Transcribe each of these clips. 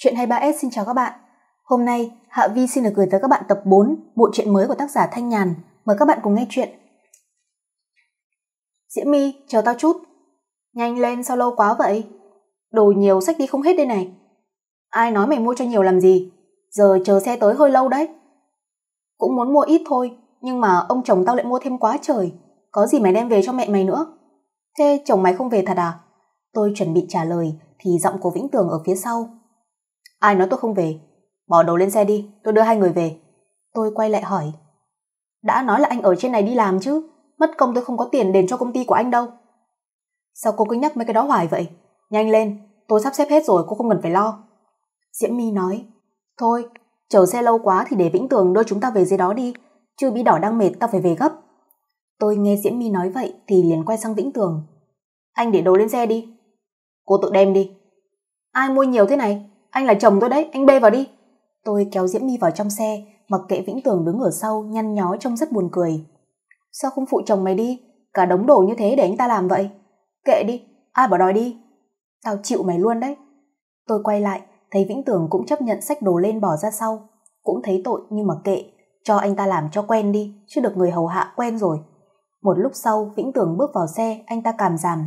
Chuyện 23S xin chào các bạn. Hôm nay, Hạ Vi xin được gửi tới các bạn tập 4 bộ truyện mới của tác giả Thanh Nhàn. Mời các bạn cùng nghe chuyện. Diễm My, chờ tao chút. Nhanh lên, sao lâu quá vậy? Đồ nhiều sách đi không hết đây này. Ai nói mày mua cho nhiều làm gì? Giờ chờ xe tới hơi lâu đấy. Cũng muốn mua ít thôi, nhưng mà ông chồng tao lại mua thêm quá trời. Có gì mày đem về cho mẹ mày nữa? Thế chồng mày không về thật à? Tôi chuẩn bị trả lời thì giọng của Vĩnh Tường ở phía sau Ai nói tôi không về? Bỏ đồ lên xe đi, tôi đưa hai người về. Tôi quay lại hỏi. Đã nói là anh ở trên này đi làm chứ, mất công tôi không có tiền đền cho công ty của anh đâu. Sao cô cứ nhắc mấy cái đó hoài vậy? Nhanh lên, tôi sắp xếp hết rồi, cô không cần phải lo. Diễm My nói, thôi, chờ xe lâu quá thì để Vĩnh Tường đưa chúng ta về dưới đó đi, chứ bí đỏ đang mệt tao phải về gấp. Tôi nghe Diễm My nói vậy thì liền quay sang Vĩnh Tường. Anh để đồ lên xe đi. Cô tự đem đi. Ai mua nhiều thế này? anh là chồng tôi đấy anh bê vào đi tôi kéo diễm my vào trong xe mặc kệ vĩnh tường đứng ở sau nhăn nhó trông rất buồn cười sao không phụ chồng mày đi cả đống đồ như thế để anh ta làm vậy kệ đi ai bảo đòi đi tao chịu mày luôn đấy tôi quay lại thấy vĩnh tường cũng chấp nhận sách đồ lên bỏ ra sau cũng thấy tội nhưng mà kệ cho anh ta làm cho quen đi chứ được người hầu hạ quen rồi một lúc sau vĩnh tường bước vào xe anh ta cảm giảm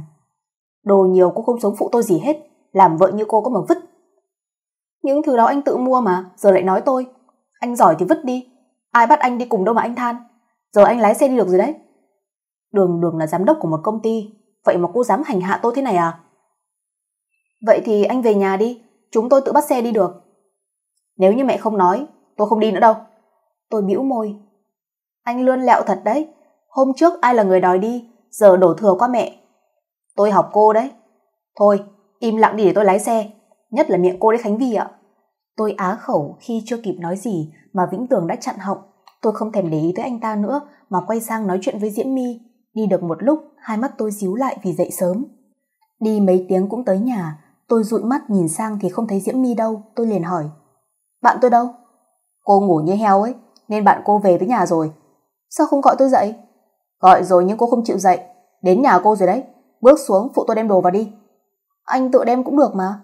đồ nhiều cũng không sống phụ tôi gì hết làm vợ như cô có mà vứt những thứ đó anh tự mua mà, giờ lại nói tôi. Anh giỏi thì vứt đi, ai bắt anh đi cùng đâu mà anh than. Giờ anh lái xe đi được rồi đấy. Đường Đường là giám đốc của một công ty, vậy mà cô dám hành hạ tôi thế này à? Vậy thì anh về nhà đi, chúng tôi tự bắt xe đi được. Nếu như mẹ không nói, tôi không đi nữa đâu. Tôi bĩu môi. Anh luôn lẹo thật đấy, hôm trước ai là người đòi đi, giờ đổ thừa qua mẹ. Tôi học cô đấy. Thôi, im lặng đi để tôi lái xe, nhất là miệng cô đấy Khánh Vi ạ. Tôi á khẩu khi chưa kịp nói gì mà Vĩnh Tường đã chặn họng. Tôi không thèm để ý tới anh ta nữa mà quay sang nói chuyện với Diễm My. Đi được một lúc, hai mắt tôi díu lại vì dậy sớm. Đi mấy tiếng cũng tới nhà, tôi dụi mắt nhìn sang thì không thấy Diễm My đâu, tôi liền hỏi. Bạn tôi đâu? Cô ngủ như heo ấy, nên bạn cô về tới nhà rồi. Sao không gọi tôi dậy? Gọi rồi nhưng cô không chịu dậy. Đến nhà cô rồi đấy, bước xuống phụ tôi đem đồ vào đi. Anh tự đem cũng được mà.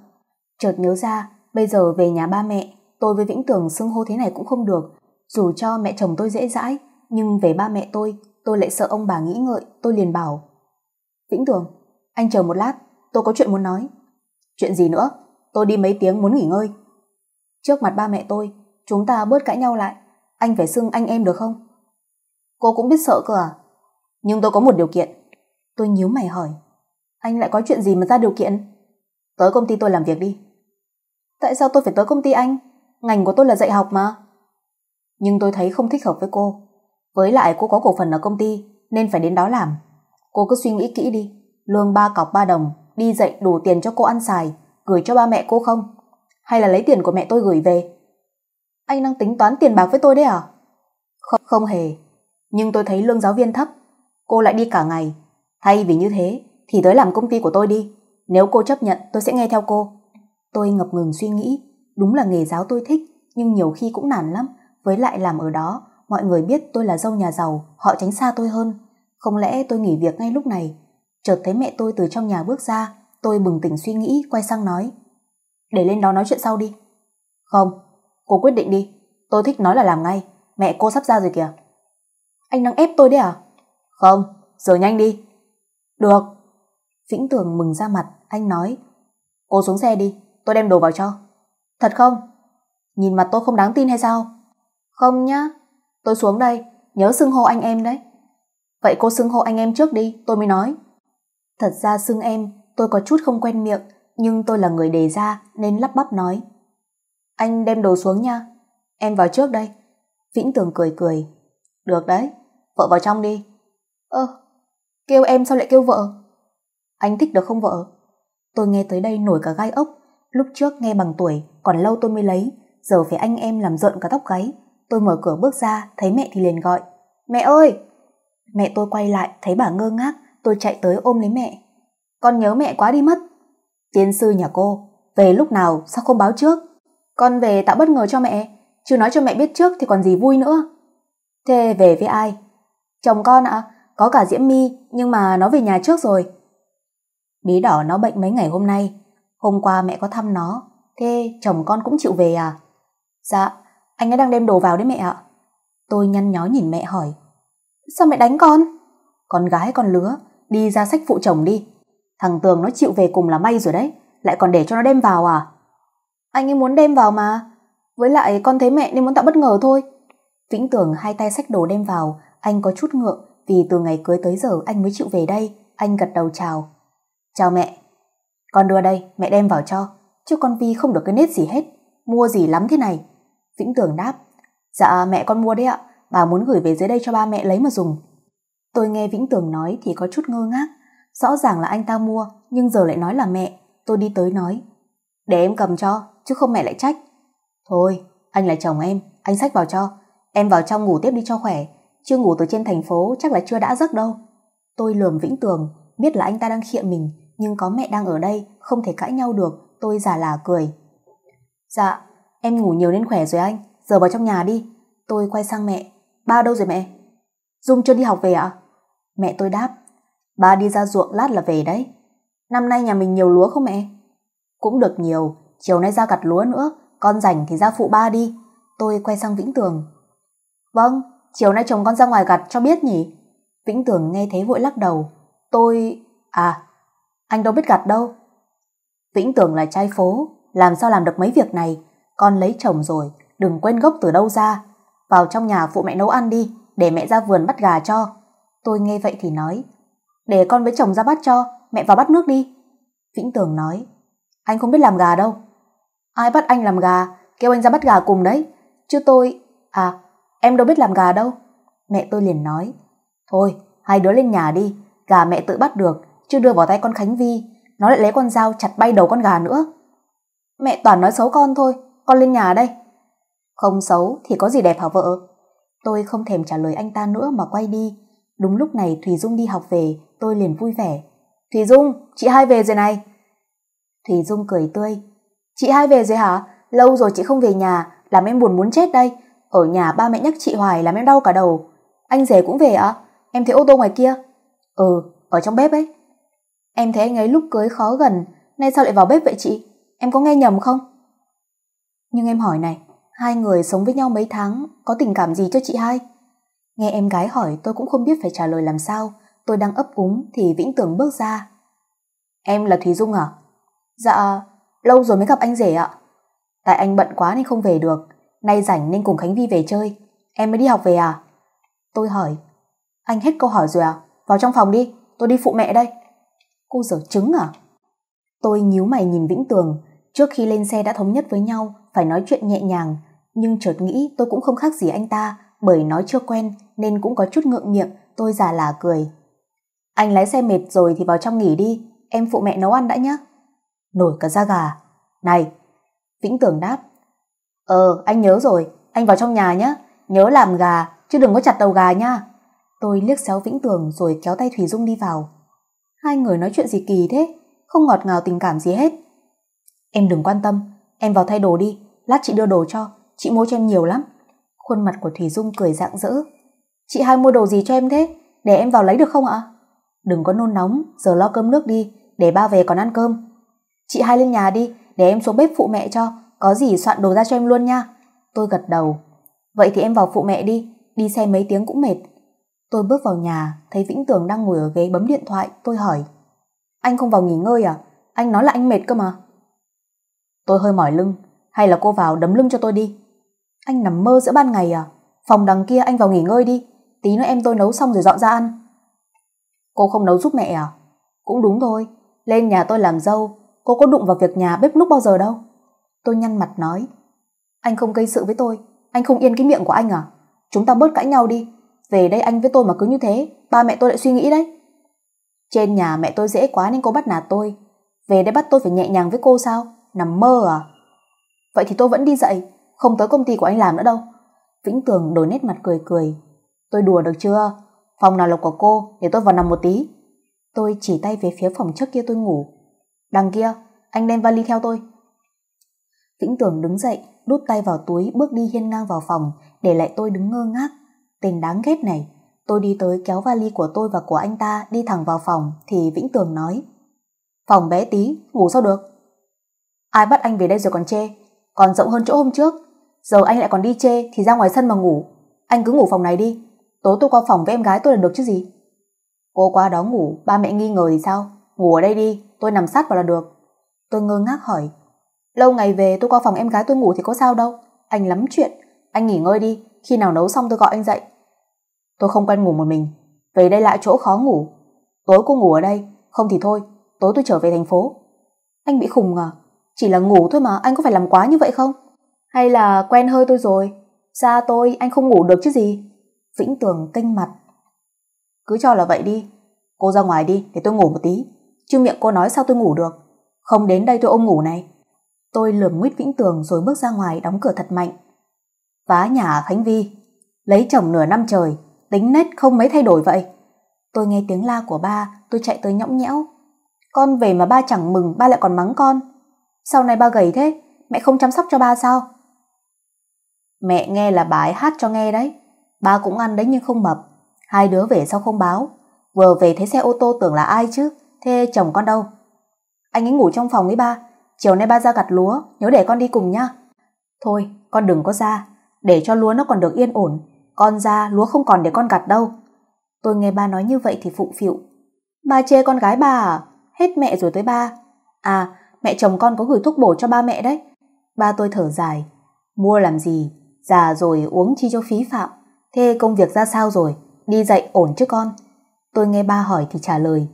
Chợt nhớ ra, bây giờ về nhà ba mẹ, tôi với Vĩnh Tường xưng hô thế này cũng không được. Dù cho mẹ chồng tôi dễ dãi, nhưng về ba mẹ tôi, tôi lại sợ ông bà nghĩ ngợi, tôi liền bảo. Vĩnh Tường, anh chờ một lát, tôi có chuyện muốn nói. Chuyện gì nữa? Tôi đi mấy tiếng muốn nghỉ ngơi. Trước mặt ba mẹ tôi, chúng ta bớt cãi nhau lại, anh phải xưng anh em được không? Cô cũng biết sợ cơ à? Nhưng tôi có một điều kiện. Tôi nhíu mày hỏi, anh lại có chuyện gì mà ra điều kiện? Tới công ty tôi làm việc đi. Tại sao tôi phải tới công ty anh? Ngành của tôi là dạy học mà. Nhưng tôi thấy không thích hợp với cô. Với lại cô có cổ phần ở công ty nên phải đến đó làm. Cô cứ suy nghĩ kỹ đi. Lương ba cọc ba đồng, đi dạy đủ tiền cho cô ăn xài, gửi cho ba mẹ cô không? Hay là lấy tiền của mẹ tôi gửi về? Anh đang tính toán tiền bạc với tôi đấy à? Không, không hề. Nhưng tôi thấy lương giáo viên thấp. Cô lại đi cả ngày. Thay vì như thế thì tới làm công ty của tôi đi. Nếu cô chấp nhận tôi sẽ nghe theo cô. Tôi ngập ngừng suy nghĩ, đúng là nghề giáo tôi thích, nhưng nhiều khi cũng nản lắm, với lại làm ở đó, mọi người biết tôi là dâu nhà giàu, họ tránh xa tôi hơn. Không lẽ tôi nghỉ việc ngay lúc này? Chợt thấy mẹ tôi từ trong nhà bước ra, tôi bừng tỉnh suy nghĩ, quay sang nói. Để lên đó nói chuyện sau đi. Không, cô quyết định đi, tôi thích nói là làm ngay, mẹ cô sắp ra rồi kìa. Anh đang ép tôi đấy à? Không, giờ nhanh đi. Được. Vĩnh Tường mừng ra mặt, anh nói. Cô xuống xe đi, tôi đem đồ vào cho. Thật không? Nhìn mặt tôi không đáng tin hay sao? Không nhá, tôi xuống đây, nhớ xưng hô anh em đấy. Vậy cô xưng hô anh em trước đi, tôi mới nói. Thật ra xưng em, tôi có chút không quen miệng, nhưng tôi là người đề ra nên lắp bắp nói. Anh đem đồ xuống nha, em vào trước đây. Vĩnh Tường cười cười. Được đấy, vợ vào trong đi. Ơ, kêu em sao lại kêu vợ? Anh thích được không vợ? Tôi nghe tới đây nổi cả gai ốc, Lúc trước nghe bằng tuổi, còn lâu tôi mới lấy, giờ phải anh em làm rợn cả tóc gáy. Tôi mở cửa bước ra, thấy mẹ thì liền gọi. Mẹ ơi! Mẹ tôi quay lại, thấy bà ngơ ngác, tôi chạy tới ôm lấy mẹ. Con nhớ mẹ quá đi mất. tiên sư nhà cô, về lúc nào sao không báo trước? Con về tạo bất ngờ cho mẹ, chứ nói cho mẹ biết trước thì còn gì vui nữa. Thế về với ai? Chồng con ạ, à? có cả Diễm My nhưng mà nó về nhà trước rồi. Bí đỏ nó bệnh mấy ngày hôm nay, Hôm qua mẹ có thăm nó, thế chồng con cũng chịu về à? Dạ, anh ấy đang đem đồ vào đấy mẹ ạ. Tôi nhăn nhó nhìn mẹ hỏi, sao mẹ đánh con? Con gái con lứa, đi ra sách phụ chồng đi. Thằng Tường nó chịu về cùng là may rồi đấy, lại còn để cho nó đem vào à? Anh ấy muốn đem vào mà, với lại con thấy mẹ nên muốn tạo bất ngờ thôi. Vĩnh Tường hai tay sách đồ đem vào, anh có chút ngượng vì từ ngày cưới tới giờ anh mới chịu về đây, anh gật đầu chào. Chào mẹ, con đưa đây, mẹ đem vào cho. Chứ con Vi không được cái nết gì hết. Mua gì lắm thế này? Vĩnh Tường đáp. Dạ mẹ con mua đấy ạ. Bà muốn gửi về dưới đây cho ba mẹ lấy mà dùng. Tôi nghe Vĩnh Tường nói thì có chút ngơ ngác. Rõ ràng là anh ta mua, nhưng giờ lại nói là mẹ. Tôi đi tới nói. Để em cầm cho, chứ không mẹ lại trách. Thôi, anh là chồng em, anh sách vào cho. Em vào trong ngủ tiếp đi cho khỏe. Chưa ngủ từ trên thành phố chắc là chưa đã giấc đâu. Tôi lườm Vĩnh Tường, biết là anh ta đang khịa mình, nhưng có mẹ đang ở đây, không thể cãi nhau được, tôi giả là cười. Dạ, em ngủ nhiều nên khỏe rồi anh, giờ vào trong nhà đi. Tôi quay sang mẹ, ba đâu rồi mẹ? Dung chưa đi học về ạ? À? Mẹ tôi đáp, ba đi ra ruộng lát là về đấy. Năm nay nhà mình nhiều lúa không mẹ? Cũng được nhiều, chiều nay ra gặt lúa nữa, con rảnh thì ra phụ ba đi. Tôi quay sang Vĩnh Tường. Vâng, chiều nay chồng con ra ngoài gặt cho biết nhỉ? Vĩnh Tường nghe thấy vội lắc đầu. Tôi... À, anh đâu biết gặt đâu. Vĩnh tưởng là trai phố, làm sao làm được mấy việc này. Con lấy chồng rồi, đừng quên gốc từ đâu ra. Vào trong nhà phụ mẹ nấu ăn đi, để mẹ ra vườn bắt gà cho. Tôi nghe vậy thì nói, để con với chồng ra bắt cho, mẹ vào bắt nước đi. Vĩnh Tường nói, anh không biết làm gà đâu. Ai bắt anh làm gà, kêu anh ra bắt gà cùng đấy. Chứ tôi, à, em đâu biết làm gà đâu. Mẹ tôi liền nói, thôi, hai đứa lên nhà đi, gà mẹ tự bắt được, chưa đưa vào tay con khánh vi nó lại lấy con dao chặt bay đầu con gà nữa mẹ toàn nói xấu con thôi con lên nhà đây không xấu thì có gì đẹp hả vợ tôi không thèm trả lời anh ta nữa mà quay đi đúng lúc này thùy dung đi học về tôi liền vui vẻ thùy dung chị hai về rồi này thùy dung cười tươi chị hai về rồi hả lâu rồi chị không về nhà làm em buồn muốn chết đây ở nhà ba mẹ nhắc chị hoài làm em đau cả đầu anh rể cũng về ạ em thấy ô tô ngoài kia ừ ở trong bếp ấy em thấy anh ấy lúc cưới khó gần nay sao lại vào bếp vậy chị em có nghe nhầm không nhưng em hỏi này hai người sống với nhau mấy tháng có tình cảm gì cho chị hai nghe em gái hỏi tôi cũng không biết phải trả lời làm sao tôi đang ấp úng thì vĩnh tường bước ra em là thúy dung à dạ lâu rồi mới gặp anh rể ạ tại anh bận quá nên không về được nay rảnh nên cùng khánh vi về chơi em mới đi học về à tôi hỏi anh hết câu hỏi rồi à vào trong phòng đi tôi đi phụ mẹ đây Cô dở trứng à? Tôi nhíu mày nhìn Vĩnh Tường, trước khi lên xe đã thống nhất với nhau phải nói chuyện nhẹ nhàng, nhưng chợt nghĩ tôi cũng không khác gì anh ta, bởi nói chưa quen nên cũng có chút ngượng miệng, tôi già là cười. Anh lái xe mệt rồi thì vào trong nghỉ đi, em phụ mẹ nấu ăn đã nhé. Nổi cả da gà. Này, Vĩnh Tường đáp. Ờ, anh nhớ rồi, anh vào trong nhà nhé, nhớ làm gà, chứ đừng có chặt đầu gà nha. Tôi liếc xéo Vĩnh Tường rồi kéo tay Thủy Dung đi vào. Hai người nói chuyện gì kỳ thế, không ngọt ngào tình cảm gì hết. Em đừng quan tâm, em vào thay đồ đi, lát chị đưa đồ cho, chị mua cho em nhiều lắm. Khuôn mặt của Thủy Dung cười rạng rỡ. Chị hai mua đồ gì cho em thế, để em vào lấy được không ạ? Đừng có nôn nóng, giờ lo cơm nước đi, để ba về còn ăn cơm. Chị hai lên nhà đi, để em xuống bếp phụ mẹ cho, có gì soạn đồ ra cho em luôn nha. Tôi gật đầu. Vậy thì em vào phụ mẹ đi, đi xe mấy tiếng cũng mệt, Tôi bước vào nhà, thấy Vĩnh Tường đang ngồi ở ghế bấm điện thoại, tôi hỏi. Anh không vào nghỉ ngơi à? Anh nói là anh mệt cơ mà. Tôi hơi mỏi lưng, hay là cô vào đấm lưng cho tôi đi. Anh nằm mơ giữa ban ngày à? Phòng đằng kia anh vào nghỉ ngơi đi, tí nữa em tôi nấu xong rồi dọn ra ăn. Cô không nấu giúp mẹ à? Cũng đúng thôi, lên nhà tôi làm dâu, cô có đụng vào việc nhà bếp lúc bao giờ đâu. Tôi nhăn mặt nói. Anh không gây sự với tôi, anh không yên cái miệng của anh à? Chúng ta bớt cãi nhau đi, về đây anh với tôi mà cứ như thế ba mẹ tôi lại suy nghĩ đấy trên nhà mẹ tôi dễ quá nên cô bắt nạt tôi về đây bắt tôi phải nhẹ nhàng với cô sao nằm mơ à vậy thì tôi vẫn đi dậy không tới công ty của anh làm nữa đâu vĩnh tường đổi nét mặt cười cười tôi đùa được chưa phòng nào là của cô để tôi vào nằm một tí tôi chỉ tay về phía phòng trước kia tôi ngủ đằng kia anh đem vali theo tôi vĩnh tường đứng dậy đút tay vào túi bước đi hiên ngang vào phòng để lại tôi đứng ngơ ngác Tên đáng ghét này, tôi đi tới kéo vali của tôi và của anh ta đi thẳng vào phòng thì Vĩnh Tường nói. Phòng bé tí, ngủ sao được? Ai bắt anh về đây rồi còn chê, còn rộng hơn chỗ hôm trước. Giờ anh lại còn đi chê thì ra ngoài sân mà ngủ. Anh cứ ngủ phòng này đi, tối tôi qua phòng với em gái tôi là được chứ gì. Cô qua đó ngủ, ba mẹ nghi ngờ thì sao? Ngủ ở đây đi, tôi nằm sát vào là được. Tôi ngơ ngác hỏi, lâu ngày về tôi qua phòng em gái tôi ngủ thì có sao đâu, anh lắm chuyện, anh nghỉ ngơi đi, khi nào nấu xong tôi gọi anh dậy tôi không quen ngủ một mình về đây lại chỗ khó ngủ tối cô ngủ ở đây không thì thôi tối tôi trở về thành phố anh bị khùng à chỉ là ngủ thôi mà anh có phải làm quá như vậy không hay là quen hơi tôi rồi xa tôi anh không ngủ được chứ gì vĩnh tường canh mặt cứ cho là vậy đi cô ra ngoài đi để tôi ngủ một tí Chưa miệng cô nói sao tôi ngủ được không đến đây tôi ôm ngủ này tôi lườm nguyết vĩnh tường rồi bước ra ngoài đóng cửa thật mạnh Vá nhà Khánh Vi, lấy chồng nửa năm trời, tính nết không mấy thay đổi vậy. Tôi nghe tiếng la của ba, tôi chạy tới nhõng nhẽo. Con về mà ba chẳng mừng, ba lại còn mắng con. Sau này ba gầy thế, mẹ không chăm sóc cho ba sao? Mẹ nghe là bà ấy hát cho nghe đấy. Ba cũng ăn đấy nhưng không mập. Hai đứa về sao không báo. Vừa về thấy xe ô tô tưởng là ai chứ, thế chồng con đâu? Anh ấy ngủ trong phòng với ba, chiều nay ba ra gặt lúa, nhớ để con đi cùng nhá. Thôi, con đừng có ra, để cho lúa nó còn được yên ổn con ra lúa không còn để con gặt đâu tôi nghe ba nói như vậy thì phụ phịu ba chê con gái bà à hết mẹ rồi tới ba à mẹ chồng con có gửi thuốc bổ cho ba mẹ đấy ba tôi thở dài mua làm gì già rồi uống chi cho phí phạm thế công việc ra sao rồi đi dạy ổn chứ con tôi nghe ba hỏi thì trả lời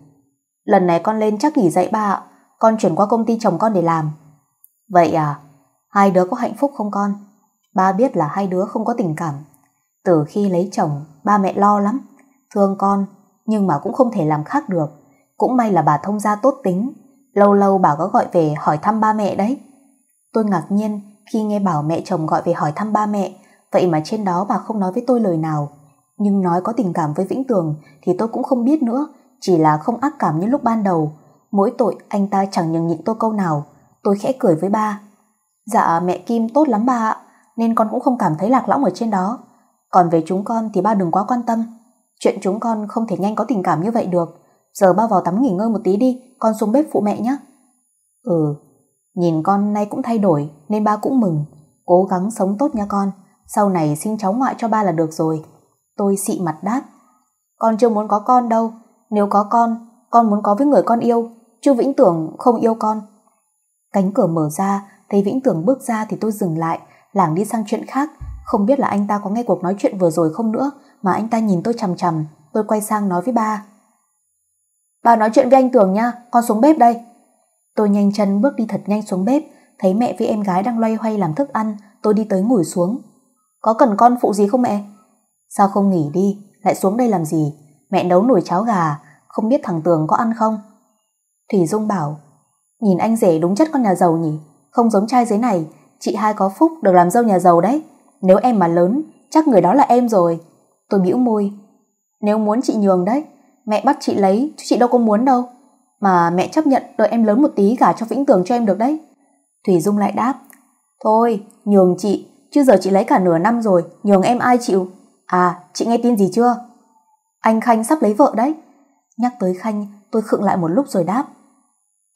lần này con lên chắc nghỉ dạy ba ạ con chuyển qua công ty chồng con để làm vậy à hai đứa có hạnh phúc không con Ba biết là hai đứa không có tình cảm. Từ khi lấy chồng, ba mẹ lo lắm, thương con, nhưng mà cũng không thể làm khác được. Cũng may là bà thông gia tốt tính, lâu lâu bà có gọi về hỏi thăm ba mẹ đấy. Tôi ngạc nhiên khi nghe bảo mẹ chồng gọi về hỏi thăm ba mẹ, vậy mà trên đó bà không nói với tôi lời nào. Nhưng nói có tình cảm với Vĩnh Tường thì tôi cũng không biết nữa, chỉ là không ác cảm như lúc ban đầu. Mỗi tội anh ta chẳng nhường nhịn tôi câu nào, tôi khẽ cười với ba. Dạ mẹ Kim tốt lắm ba ạ, nên con cũng không cảm thấy lạc lõng ở trên đó. Còn về chúng con thì ba đừng quá quan tâm. Chuyện chúng con không thể nhanh có tình cảm như vậy được. Giờ ba vào tắm nghỉ ngơi một tí đi, con xuống bếp phụ mẹ nhé. Ừ, nhìn con nay cũng thay đổi nên ba cũng mừng. Cố gắng sống tốt nha con, sau này sinh cháu ngoại cho ba là được rồi. Tôi xị mặt đáp. Con chưa muốn có con đâu, nếu có con, con muốn có với người con yêu, chứ Vĩnh Tưởng không yêu con. Cánh cửa mở ra, thấy Vĩnh Tưởng bước ra thì tôi dừng lại, làng đi sang chuyện khác không biết là anh ta có nghe cuộc nói chuyện vừa rồi không nữa mà anh ta nhìn tôi chằm chằm tôi quay sang nói với ba ba nói chuyện với anh tường nha con xuống bếp đây tôi nhanh chân bước đi thật nhanh xuống bếp thấy mẹ với em gái đang loay hoay làm thức ăn tôi đi tới ngồi xuống có cần con phụ gì không mẹ sao không nghỉ đi lại xuống đây làm gì mẹ nấu nồi cháo gà không biết thằng tường có ăn không thủy dung bảo nhìn anh rể đúng chất con nhà giàu nhỉ không giống trai dưới này chị hai có phúc được làm dâu nhà giàu đấy nếu em mà lớn chắc người đó là em rồi tôi bĩu môi nếu muốn chị nhường đấy mẹ bắt chị lấy chứ chị đâu có muốn đâu mà mẹ chấp nhận đợi em lớn một tí gả cho vĩnh tường cho em được đấy thủy dung lại đáp thôi nhường chị chứ giờ chị lấy cả nửa năm rồi nhường em ai chịu à chị nghe tin gì chưa anh khanh sắp lấy vợ đấy nhắc tới khanh tôi khựng lại một lúc rồi đáp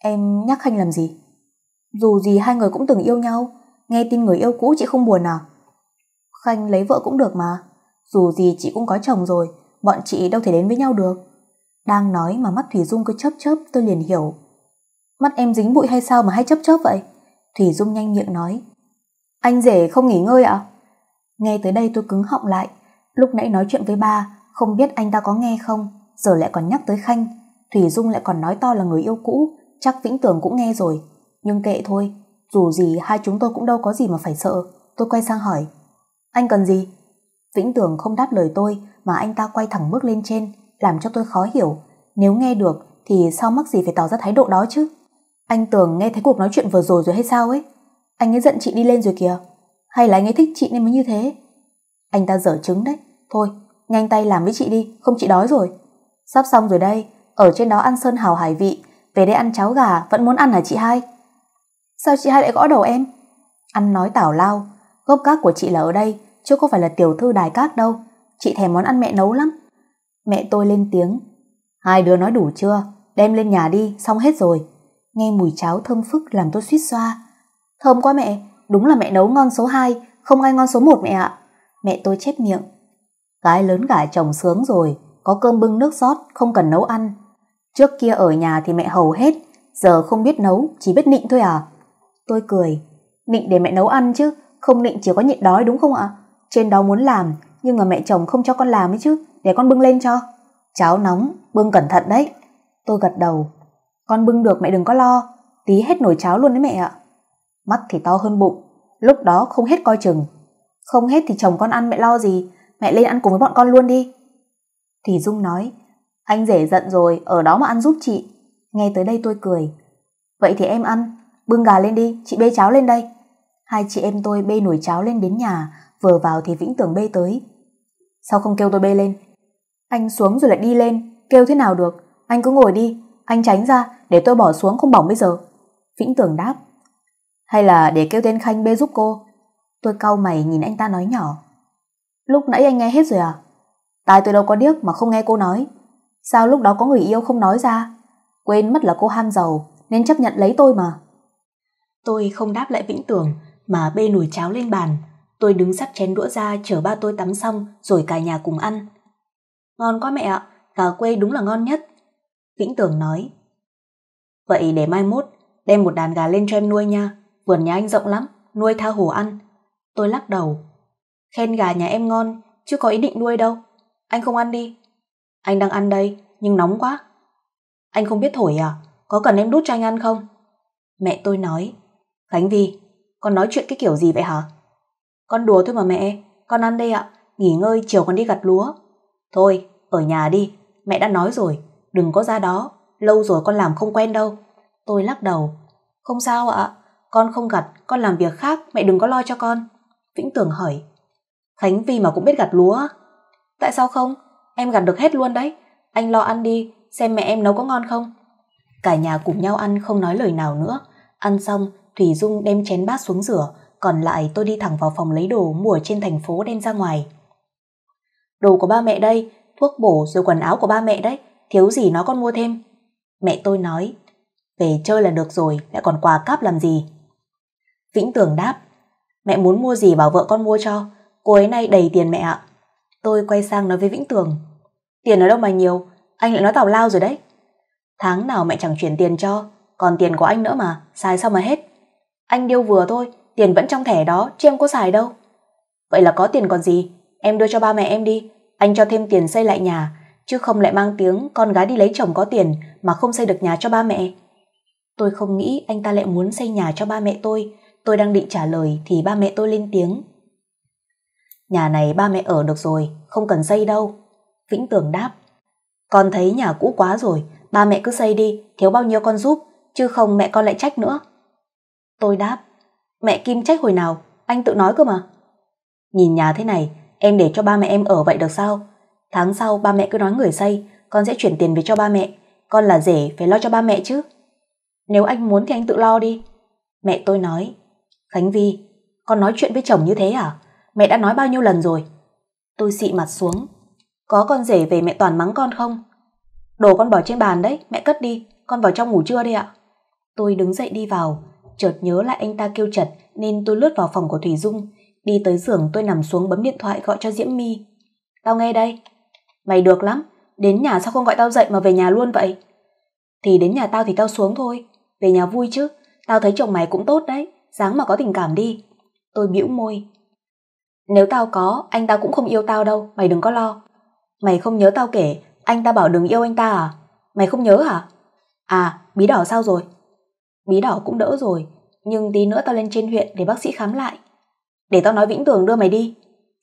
em nhắc khanh làm gì dù gì hai người cũng từng yêu nhau nghe tin người yêu cũ chị không buồn à khanh lấy vợ cũng được mà dù gì chị cũng có chồng rồi bọn chị đâu thể đến với nhau được đang nói mà mắt thủy dung cứ chớp chớp tôi liền hiểu mắt em dính bụi hay sao mà hay chớp chớp vậy thủy dung nhanh miệng nói anh rể không nghỉ ngơi ạ nghe tới đây tôi cứng họng lại lúc nãy nói chuyện với ba không biết anh ta có nghe không giờ lại còn nhắc tới khanh thủy dung lại còn nói to là người yêu cũ chắc vĩnh tường cũng nghe rồi nhưng kệ thôi dù gì hai chúng tôi cũng đâu có gì mà phải sợ. Tôi quay sang hỏi, anh cần gì? Vĩnh Tường không đáp lời tôi mà anh ta quay thẳng bước lên trên, làm cho tôi khó hiểu. Nếu nghe được thì sao mắc gì phải tỏ ra thái độ đó chứ? Anh Tường nghe thấy cuộc nói chuyện vừa rồi rồi hay sao ấy? Anh ấy giận chị đi lên rồi kìa. Hay là anh ấy thích chị nên mới như thế? Anh ta dở trứng đấy. Thôi, nhanh tay làm với chị đi, không chị đói rồi. Sắp xong rồi đây, ở trên đó ăn sơn hào hải vị, về đây ăn cháo gà, vẫn muốn ăn hả chị hai? Sao chị hai lại gõ đầu em? Ăn nói tảo lao, gốc cát của chị là ở đây, chứ có phải là tiểu thư đài cát đâu. Chị thèm món ăn mẹ nấu lắm. Mẹ tôi lên tiếng. Hai đứa nói đủ chưa? Đem lên nhà đi, xong hết rồi. Nghe mùi cháo thơm phức làm tôi suýt xoa. Thơm quá mẹ, đúng là mẹ nấu ngon số 2, không ai ngon số 1 mẹ ạ. Mẹ tôi chép miệng. Gái lớn gả chồng sướng rồi, có cơm bưng nước rót, không cần nấu ăn. Trước kia ở nhà thì mẹ hầu hết, giờ không biết nấu, chỉ biết nịnh thôi à. Tôi cười, nịnh để mẹ nấu ăn chứ, không nịnh chỉ có nhịn đói đúng không ạ? Trên đó muốn làm, nhưng mà mẹ chồng không cho con làm ấy chứ, để con bưng lên cho. Cháo nóng, bưng cẩn thận đấy. Tôi gật đầu. Con bưng được mẹ đừng có lo, tí hết nồi cháo luôn đấy mẹ ạ. Mắt thì to hơn bụng, lúc đó không hết coi chừng. Không hết thì chồng con ăn mẹ lo gì, mẹ lên ăn cùng với bọn con luôn đi. Thì Dung nói, anh rể giận rồi, ở đó mà ăn giúp chị. Nghe tới đây tôi cười. Vậy thì em ăn, bưng gà lên đi chị bê cháo lên đây hai chị em tôi bê nồi cháo lên đến nhà vừa vào thì vĩnh tường bê tới sao không kêu tôi bê lên anh xuống rồi lại đi lên kêu thế nào được anh cứ ngồi đi anh tránh ra để tôi bỏ xuống không bỏng bây giờ vĩnh tường đáp hay là để kêu tên khanh bê giúp cô tôi cau mày nhìn anh ta nói nhỏ lúc nãy anh nghe hết rồi à tai tôi đâu có điếc mà không nghe cô nói sao lúc đó có người yêu không nói ra quên mất là cô ham giàu nên chấp nhận lấy tôi mà Tôi không đáp lại Vĩnh Tường mà bê nồi cháo lên bàn. Tôi đứng sắp chén đũa ra chờ ba tôi tắm xong rồi cả nhà cùng ăn. Ngon quá mẹ ạ, gà quê đúng là ngon nhất. Vĩnh Tường nói. Vậy để mai mốt đem một đàn gà lên cho em nuôi nha. Vườn nhà anh rộng lắm, nuôi tha hồ ăn. Tôi lắc đầu. Khen gà nhà em ngon, chứ có ý định nuôi đâu. Anh không ăn đi. Anh đang ăn đây, nhưng nóng quá. Anh không biết thổi à? Có cần em đút cho anh ăn không? Mẹ tôi nói. Khánh Vi, con nói chuyện cái kiểu gì vậy hả? Con đùa thôi mà mẹ, con ăn đây ạ, nghỉ ngơi chiều con đi gặt lúa. Thôi, ở nhà đi, mẹ đã nói rồi, đừng có ra đó, lâu rồi con làm không quen đâu. Tôi lắc đầu, không sao ạ, con không gặt, con làm việc khác, mẹ đừng có lo cho con. Vĩnh Tường hỏi, Khánh Vi mà cũng biết gặt lúa Tại sao không? Em gặt được hết luôn đấy. Anh lo ăn đi, xem mẹ em nấu có ngon không. Cả nhà cùng nhau ăn không nói lời nào nữa. Ăn xong, Thủy Dung đem chén bát xuống rửa, còn lại tôi đi thẳng vào phòng lấy đồ mua ở trên thành phố đem ra ngoài. Đồ của ba mẹ đây, thuốc bổ rồi quần áo của ba mẹ đấy, thiếu gì nó con mua thêm. Mẹ tôi nói, về chơi là được rồi, lại còn quà cáp làm gì. Vĩnh Tường đáp, mẹ muốn mua gì bảo vợ con mua cho, cô ấy nay đầy tiền mẹ ạ. Tôi quay sang nói với Vĩnh Tường, tiền ở đâu mà nhiều, anh lại nói tào lao rồi đấy. Tháng nào mẹ chẳng chuyển tiền cho, còn tiền của anh nữa mà, xài sao mà hết. Anh điêu vừa thôi, tiền vẫn trong thẻ đó, chứ em có xài đâu. Vậy là có tiền còn gì, em đưa cho ba mẹ em đi, anh cho thêm tiền xây lại nhà, chứ không lại mang tiếng con gái đi lấy chồng có tiền mà không xây được nhà cho ba mẹ. Tôi không nghĩ anh ta lại muốn xây nhà cho ba mẹ tôi, tôi đang định trả lời thì ba mẹ tôi lên tiếng. Nhà này ba mẹ ở được rồi, không cần xây đâu. Vĩnh Tường đáp. Con thấy nhà cũ quá rồi, ba mẹ cứ xây đi, thiếu bao nhiêu con giúp, chứ không mẹ con lại trách nữa. Tôi đáp, mẹ Kim trách hồi nào, anh tự nói cơ mà. Nhìn nhà thế này, em để cho ba mẹ em ở vậy được sao? Tháng sau ba mẹ cứ nói người xây, con sẽ chuyển tiền về cho ba mẹ. Con là rể, phải lo cho ba mẹ chứ. Nếu anh muốn thì anh tự lo đi. Mẹ tôi nói, Khánh Vi, con nói chuyện với chồng như thế à? Mẹ đã nói bao nhiêu lần rồi? Tôi xị mặt xuống. Có con rể về mẹ toàn mắng con không? Đồ con bỏ trên bàn đấy, mẹ cất đi, con vào trong ngủ trưa đi ạ. Tôi đứng dậy đi vào, chợt nhớ lại anh ta kêu chật nên tôi lướt vào phòng của Thủy Dung. Đi tới giường tôi nằm xuống bấm điện thoại gọi cho Diễm My. Tao nghe đây. Mày được lắm, đến nhà sao không gọi tao dậy mà về nhà luôn vậy? Thì đến nhà tao thì tao xuống thôi, về nhà vui chứ, tao thấy chồng mày cũng tốt đấy, dáng mà có tình cảm đi. Tôi bĩu môi. Nếu tao có, anh ta cũng không yêu tao đâu, mày đừng có lo. Mày không nhớ tao kể, anh ta bảo đừng yêu anh ta à? Mày không nhớ hả? À? bí đỏ sao rồi? bí đỏ cũng đỡ rồi nhưng tí nữa tao lên trên huyện để bác sĩ khám lại để tao nói vĩnh tường đưa mày đi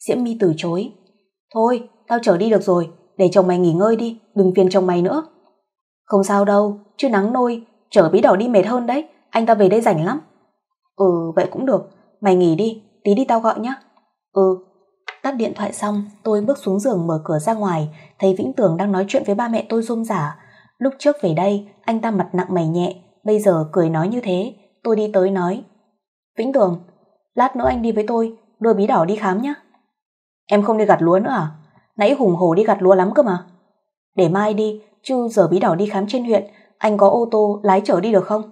diễm my từ chối thôi tao trở đi được rồi để chồng mày nghỉ ngơi đi đừng phiền chồng mày nữa không sao đâu chưa nắng nôi chở bí đỏ đi mệt hơn đấy anh ta về đây rảnh lắm ừ vậy cũng được mày nghỉ đi tí đi tao gọi nhé ừ tắt điện thoại xong tôi bước xuống giường mở cửa ra ngoài thấy vĩnh tường đang nói chuyện với ba mẹ tôi rôm rả lúc trước về đây anh ta mặt nặng mày nhẹ bây giờ cười nói như thế, tôi đi tới nói. Vĩnh Tường, lát nữa anh đi với tôi, đưa bí đỏ đi khám nhé. Em không đi gặt lúa nữa à? Nãy hùng hổ đi gặt lúa lắm cơ mà. Để mai đi, chứ giờ bí đỏ đi khám trên huyện, anh có ô tô lái chở đi được không?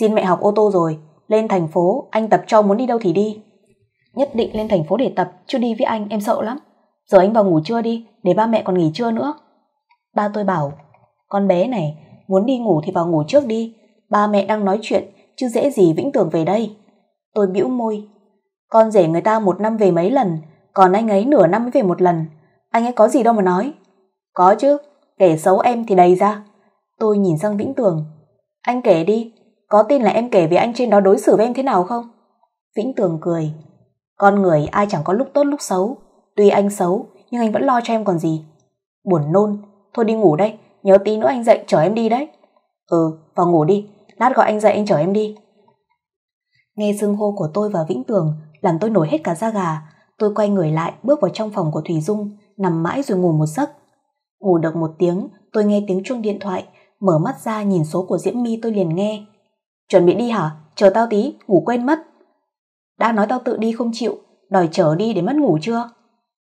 Xin mẹ học ô tô rồi, lên thành phố, anh tập cho muốn đi đâu thì đi. Nhất định lên thành phố để tập, chứ đi với anh em sợ lắm. Giờ anh vào ngủ trưa đi, để ba mẹ còn nghỉ trưa nữa. Ba tôi bảo, con bé này, muốn đi ngủ thì vào ngủ trước đi, ba mẹ đang nói chuyện, chứ dễ gì Vĩnh Tường về đây. Tôi bĩu môi, con rể người ta một năm về mấy lần, còn anh ấy nửa năm mới về một lần, anh ấy có gì đâu mà nói. Có chứ, kể xấu em thì đầy ra. Tôi nhìn sang Vĩnh Tường, anh kể đi, có tin là em kể về anh trên đó đối xử với em thế nào không? Vĩnh Tường cười, con người ai chẳng có lúc tốt lúc xấu, tuy anh xấu nhưng anh vẫn lo cho em còn gì. Buồn nôn, thôi đi ngủ đây, nhớ tí nữa anh dậy chở em đi đấy. Ừ, vào ngủ đi, lát gọi anh dậy anh chở em đi. Nghe xưng hô của tôi và Vĩnh Tường làm tôi nổi hết cả da gà. Tôi quay người lại bước vào trong phòng của Thủy Dung, nằm mãi rồi ngủ một giấc. Ngủ được một tiếng, tôi nghe tiếng chuông điện thoại, mở mắt ra nhìn số của Diễm My tôi liền nghe. Chuẩn bị đi hả? Chờ tao tí, ngủ quên mất. Đã nói tao tự đi không chịu, đòi chở đi để mất ngủ chưa?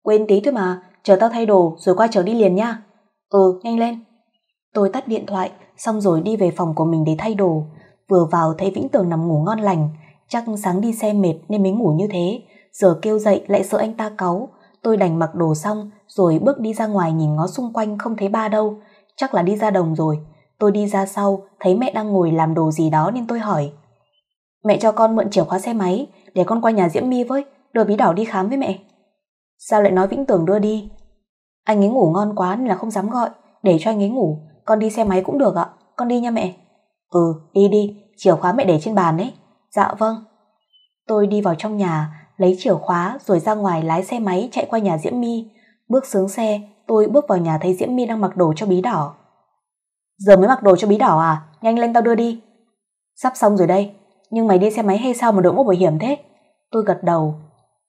Quên tí thôi mà, chờ tao thay đồ rồi qua chở đi liền nha. Ừ, nhanh lên. Tôi tắt điện thoại, xong rồi đi về phòng của mình để thay đồ. Vừa vào thấy Vĩnh Tường nằm ngủ ngon lành, chắc sáng đi xe mệt nên mới ngủ như thế. Giờ kêu dậy lại sợ anh ta cáu, tôi đành mặc đồ xong rồi bước đi ra ngoài nhìn ngó xung quanh không thấy ba đâu. Chắc là đi ra đồng rồi. Tôi đi ra sau, thấy mẹ đang ngồi làm đồ gì đó nên tôi hỏi. Mẹ cho con mượn chìa khóa xe máy, để con qua nhà Diễm My với, đưa bí đỏ đi khám với mẹ. Sao lại nói Vĩnh Tường đưa đi? Anh ấy ngủ ngon quá nên là không dám gọi, để cho anh ấy ngủ, con đi xe máy cũng được ạ, con đi nha mẹ. Ừ, đi đi, chìa khóa mẹ để trên bàn đấy. Dạ vâng. Tôi đi vào trong nhà, lấy chìa khóa rồi ra ngoài lái xe máy chạy qua nhà Diễm My. Bước xuống xe, tôi bước vào nhà thấy Diễm My đang mặc đồ cho bí đỏ. Giờ mới mặc đồ cho bí đỏ à? Nhanh lên tao đưa đi. Sắp xong rồi đây, nhưng mày đi xe máy hay sao mà đội mũ bảo hiểm thế? Tôi gật đầu.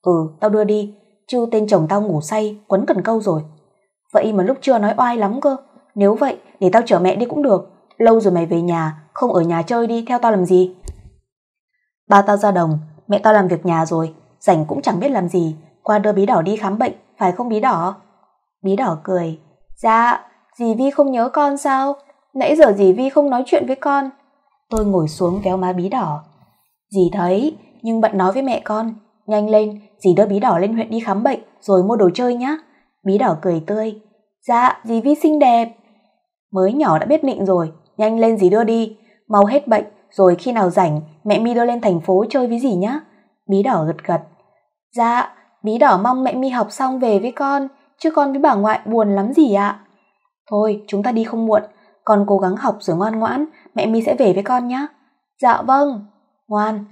Ừ, tao đưa đi, chứ tên chồng tao ngủ say, quấn cần câu rồi. Vậy mà lúc chưa nói oai lắm cơ, nếu vậy, để tao chở mẹ đi cũng được. Lâu rồi mày về nhà, không ở nhà chơi đi, theo tao làm gì? Ba tao ra đồng, mẹ tao làm việc nhà rồi, rảnh cũng chẳng biết làm gì, qua đưa bí đỏ đi khám bệnh, phải không bí đỏ? Bí đỏ cười, dạ, dì Vi không nhớ con sao? Nãy giờ dì Vi không nói chuyện với con. Tôi ngồi xuống véo má bí đỏ. Dì thấy, nhưng bận nói với mẹ con, nhanh lên, dì đưa bí đỏ lên huyện đi khám bệnh, rồi mua đồ chơi nhá. Bí đỏ cười tươi, dạ, dì Vi xinh đẹp mới nhỏ đã biết nịnh rồi, nhanh lên dì đưa đi, mau hết bệnh, rồi khi nào rảnh, mẹ mi đưa lên thành phố chơi với dì nhá. Bí đỏ gật gật. Dạ, bí đỏ mong mẹ mi học xong về với con, chứ con với bà ngoại buồn lắm gì ạ. Thôi, chúng ta đi không muộn, con cố gắng học rồi ngoan ngoãn, mẹ mi sẽ về với con nhá. Dạ vâng. Ngoan.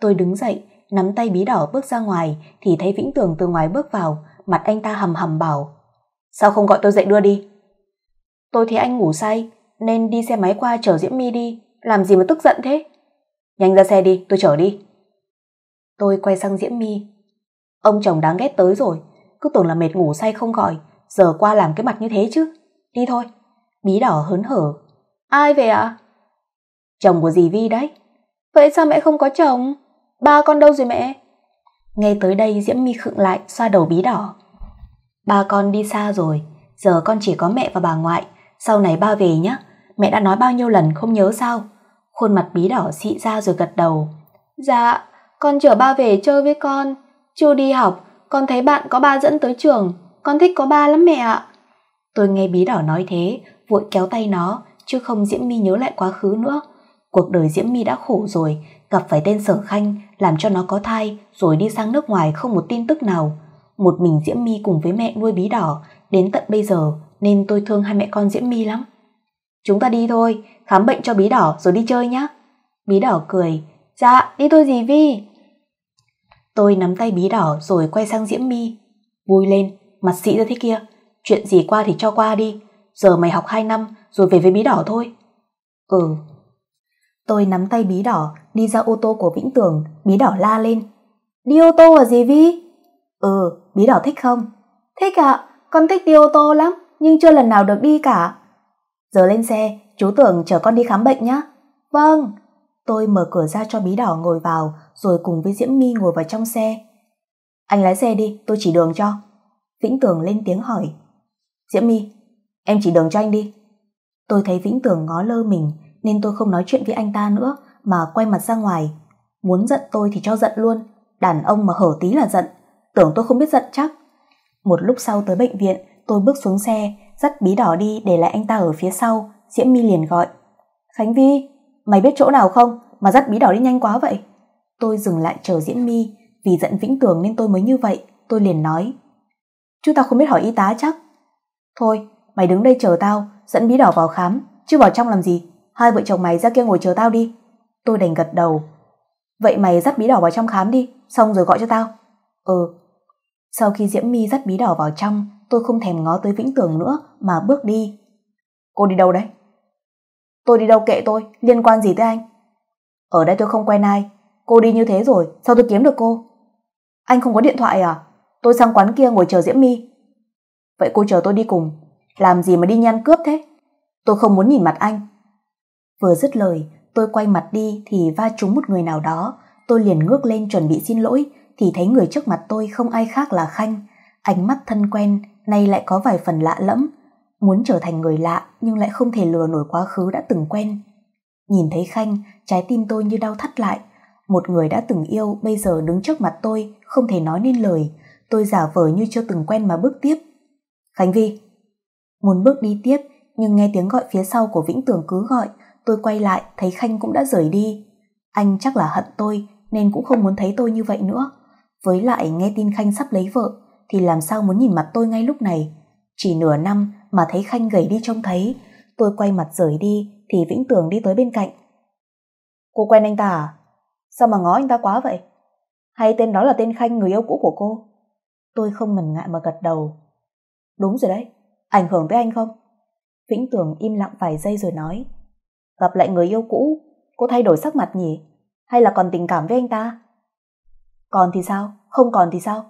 Tôi đứng dậy, nắm tay bí đỏ bước ra ngoài thì thấy Vĩnh Tường từ ngoài bước vào, mặt anh ta hầm hầm bảo. Sao không gọi tôi dậy đưa đi? Tôi thấy anh ngủ say, nên đi xe máy qua chở Diễm My đi, làm gì mà tức giận thế? Nhanh ra xe đi, tôi chở đi. Tôi quay sang Diễm My. Ông chồng đáng ghét tới rồi, cứ tưởng là mệt ngủ say không gọi, giờ qua làm cái mặt như thế chứ. Đi thôi. Bí đỏ hớn hở. Ai về ạ? À? Chồng của dì Vi đấy. Vậy sao mẹ không có chồng? Ba con đâu rồi mẹ? Nghe tới đây Diễm My khựng lại xoa đầu bí đỏ. Ba con đi xa rồi, giờ con chỉ có mẹ và bà ngoại sau này ba về nhé, mẹ đã nói bao nhiêu lần không nhớ sao? Khuôn mặt bí đỏ xị ra rồi gật đầu. Dạ, con chở ba về chơi với con. Chưa đi học, con thấy bạn có ba dẫn tới trường, con thích có ba lắm mẹ ạ. Tôi nghe bí đỏ nói thế, vội kéo tay nó, chứ không Diễm My nhớ lại quá khứ nữa. Cuộc đời Diễm My đã khổ rồi, gặp phải tên Sở Khanh, làm cho nó có thai, rồi đi sang nước ngoài không một tin tức nào. Một mình Diễm My cùng với mẹ nuôi bí đỏ, đến tận bây giờ nên tôi thương hai mẹ con Diễm My lắm. Chúng ta đi thôi, khám bệnh cho bí đỏ rồi đi chơi nhé. Bí đỏ cười, dạ, đi thôi gì Vi. Tôi nắm tay bí đỏ rồi quay sang Diễm My. Vui lên, mặt sĩ ra thế kia, chuyện gì qua thì cho qua đi, giờ mày học 2 năm rồi về với bí đỏ thôi. Ừ. Tôi nắm tay bí đỏ đi ra ô tô của Vĩnh Tường, bí đỏ la lên. Đi ô tô à gì Vi? Ừ, bí đỏ thích không? Thích ạ, à, con thích đi ô tô lắm nhưng chưa lần nào được đi cả giờ lên xe chú tưởng chở con đi khám bệnh nhé vâng tôi mở cửa ra cho bí đỏ ngồi vào rồi cùng với diễm my ngồi vào trong xe anh lái xe đi tôi chỉ đường cho vĩnh tường lên tiếng hỏi diễm my em chỉ đường cho anh đi tôi thấy vĩnh tường ngó lơ mình nên tôi không nói chuyện với anh ta nữa mà quay mặt ra ngoài muốn giận tôi thì cho giận luôn đàn ông mà hở tí là giận tưởng tôi không biết giận chắc một lúc sau tới bệnh viện Tôi bước xuống xe, dắt bí đỏ đi để lại anh ta ở phía sau, Diễm My liền gọi. Khánh Vi, mày biết chỗ nào không mà dắt bí đỏ đi nhanh quá vậy? Tôi dừng lại chờ Diễm My, vì giận Vĩnh Tường nên tôi mới như vậy, tôi liền nói. chúng ta không biết hỏi y tá chắc. Thôi, mày đứng đây chờ tao, dẫn bí đỏ vào khám, chứ vào trong làm gì, hai vợ chồng mày ra kia ngồi chờ tao đi. Tôi đành gật đầu. Vậy mày dắt bí đỏ vào trong khám đi, xong rồi gọi cho tao. Ừ. Sau khi Diễm My dắt bí đỏ vào trong, tôi không thèm ngó tới Vĩnh Tường nữa mà bước đi. Cô đi đâu đấy? Tôi đi đâu kệ tôi, liên quan gì tới anh? Ở đây tôi không quen ai, cô đi như thế rồi, sao tôi kiếm được cô? Anh không có điện thoại à? Tôi sang quán kia ngồi chờ Diễm My. Vậy cô chờ tôi đi cùng, làm gì mà đi nhan cướp thế? Tôi không muốn nhìn mặt anh. Vừa dứt lời, tôi quay mặt đi thì va trúng một người nào đó, tôi liền ngước lên chuẩn bị xin lỗi thì thấy người trước mặt tôi không ai khác là Khanh. Ánh mắt thân quen nay lại có vài phần lạ lẫm, muốn trở thành người lạ nhưng lại không thể lừa nổi quá khứ đã từng quen. Nhìn thấy Khanh, trái tim tôi như đau thắt lại. Một người đã từng yêu bây giờ đứng trước mặt tôi, không thể nói nên lời. Tôi giả vờ như chưa từng quen mà bước tiếp. Khánh Vi! Muốn bước đi tiếp, nhưng nghe tiếng gọi phía sau của Vĩnh Tường cứ gọi, tôi quay lại thấy Khanh cũng đã rời đi. Anh chắc là hận tôi nên cũng không muốn thấy tôi như vậy nữa. Với lại nghe tin Khanh sắp lấy vợ, thì làm sao muốn nhìn mặt tôi ngay lúc này. Chỉ nửa năm mà thấy Khanh gầy đi trông thấy, tôi quay mặt rời đi thì Vĩnh Tường đi tới bên cạnh. Cô quen anh ta à? Sao mà ngó anh ta quá vậy? Hay tên đó là tên Khanh người yêu cũ của cô? Tôi không ngần ngại mà gật đầu. Đúng rồi đấy, ảnh hưởng tới anh không? Vĩnh Tường im lặng vài giây rồi nói. Gặp lại người yêu cũ, cô thay đổi sắc mặt nhỉ? Hay là còn tình cảm với anh ta? Còn thì sao? Không còn thì sao?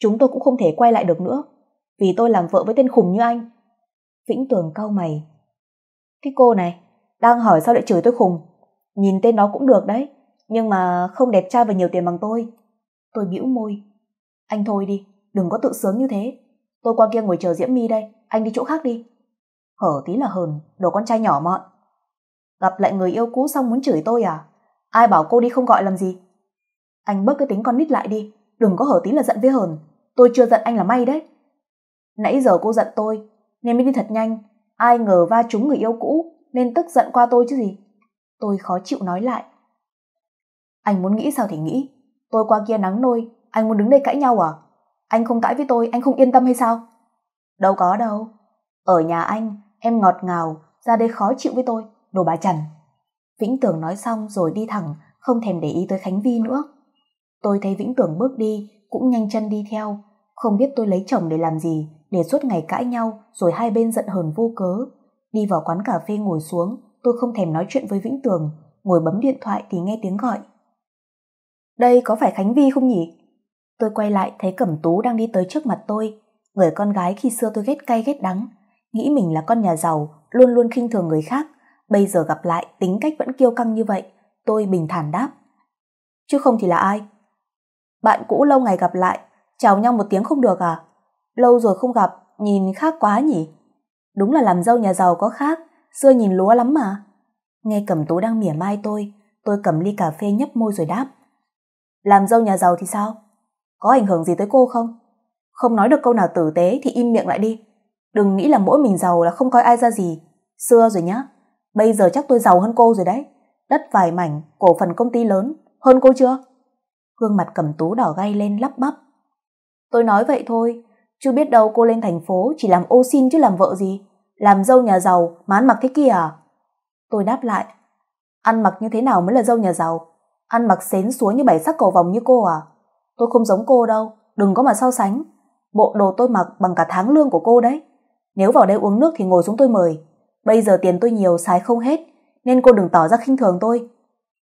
chúng tôi cũng không thể quay lại được nữa vì tôi làm vợ với tên khùng như anh vĩnh tường cau mày cái cô này đang hỏi sao lại chửi tôi khùng nhìn tên nó cũng được đấy nhưng mà không đẹp trai và nhiều tiền bằng tôi tôi bĩu môi anh thôi đi đừng có tự sướng như thế tôi qua kia ngồi chờ diễm my đây anh đi chỗ khác đi hở tí là hờn đồ con trai nhỏ mọn gặp lại người yêu cũ xong muốn chửi tôi à ai bảo cô đi không gọi làm gì anh bớt cái tính con nít lại đi đừng có hở tí là giận với hờn tôi chưa giận anh là may đấy nãy giờ cô giận tôi nên mới đi thật nhanh ai ngờ va trúng người yêu cũ nên tức giận qua tôi chứ gì tôi khó chịu nói lại anh muốn nghĩ sao thì nghĩ tôi qua kia nắng nôi anh muốn đứng đây cãi nhau à anh không cãi với tôi anh không yên tâm hay sao đâu có đâu ở nhà anh em ngọt ngào ra đây khó chịu với tôi đồ bà chằn vĩnh tường nói xong rồi đi thẳng không thèm để ý tới khánh vi nữa Tôi thấy Vĩnh Tưởng bước đi, cũng nhanh chân đi theo. Không biết tôi lấy chồng để làm gì, để suốt ngày cãi nhau, rồi hai bên giận hờn vô cớ. Đi vào quán cà phê ngồi xuống, tôi không thèm nói chuyện với Vĩnh Tường, ngồi bấm điện thoại thì nghe tiếng gọi. Đây có phải Khánh Vi không nhỉ? Tôi quay lại thấy Cẩm Tú đang đi tới trước mặt tôi, người con gái khi xưa tôi ghét cay ghét đắng, nghĩ mình là con nhà giàu, luôn luôn khinh thường người khác, bây giờ gặp lại tính cách vẫn kiêu căng như vậy, tôi bình thản đáp. Chứ không thì là ai? bạn cũ lâu ngày gặp lại chào nhau một tiếng không được à lâu rồi không gặp nhìn khác quá nhỉ đúng là làm dâu nhà giàu có khác xưa nhìn lúa lắm mà nghe cẩm tú đang mỉa mai tôi tôi cầm ly cà phê nhấp môi rồi đáp làm dâu nhà giàu thì sao có ảnh hưởng gì tới cô không không nói được câu nào tử tế thì im miệng lại đi đừng nghĩ là mỗi mình giàu là không coi ai ra gì xưa rồi nhá bây giờ chắc tôi giàu hơn cô rồi đấy đất vài mảnh cổ phần công ty lớn hơn cô chưa gương mặt cầm tú đỏ gay lên lắp bắp tôi nói vậy thôi chưa biết đâu cô lên thành phố chỉ làm ô xin chứ làm vợ gì làm dâu nhà giàu mà ăn mặc thế kia à tôi đáp lại ăn mặc như thế nào mới là dâu nhà giàu ăn mặc xến xúa như bảy sắc cầu vòng như cô à tôi không giống cô đâu đừng có mà so sánh bộ đồ tôi mặc bằng cả tháng lương của cô đấy nếu vào đây uống nước thì ngồi xuống tôi mời bây giờ tiền tôi nhiều xài không hết nên cô đừng tỏ ra khinh thường tôi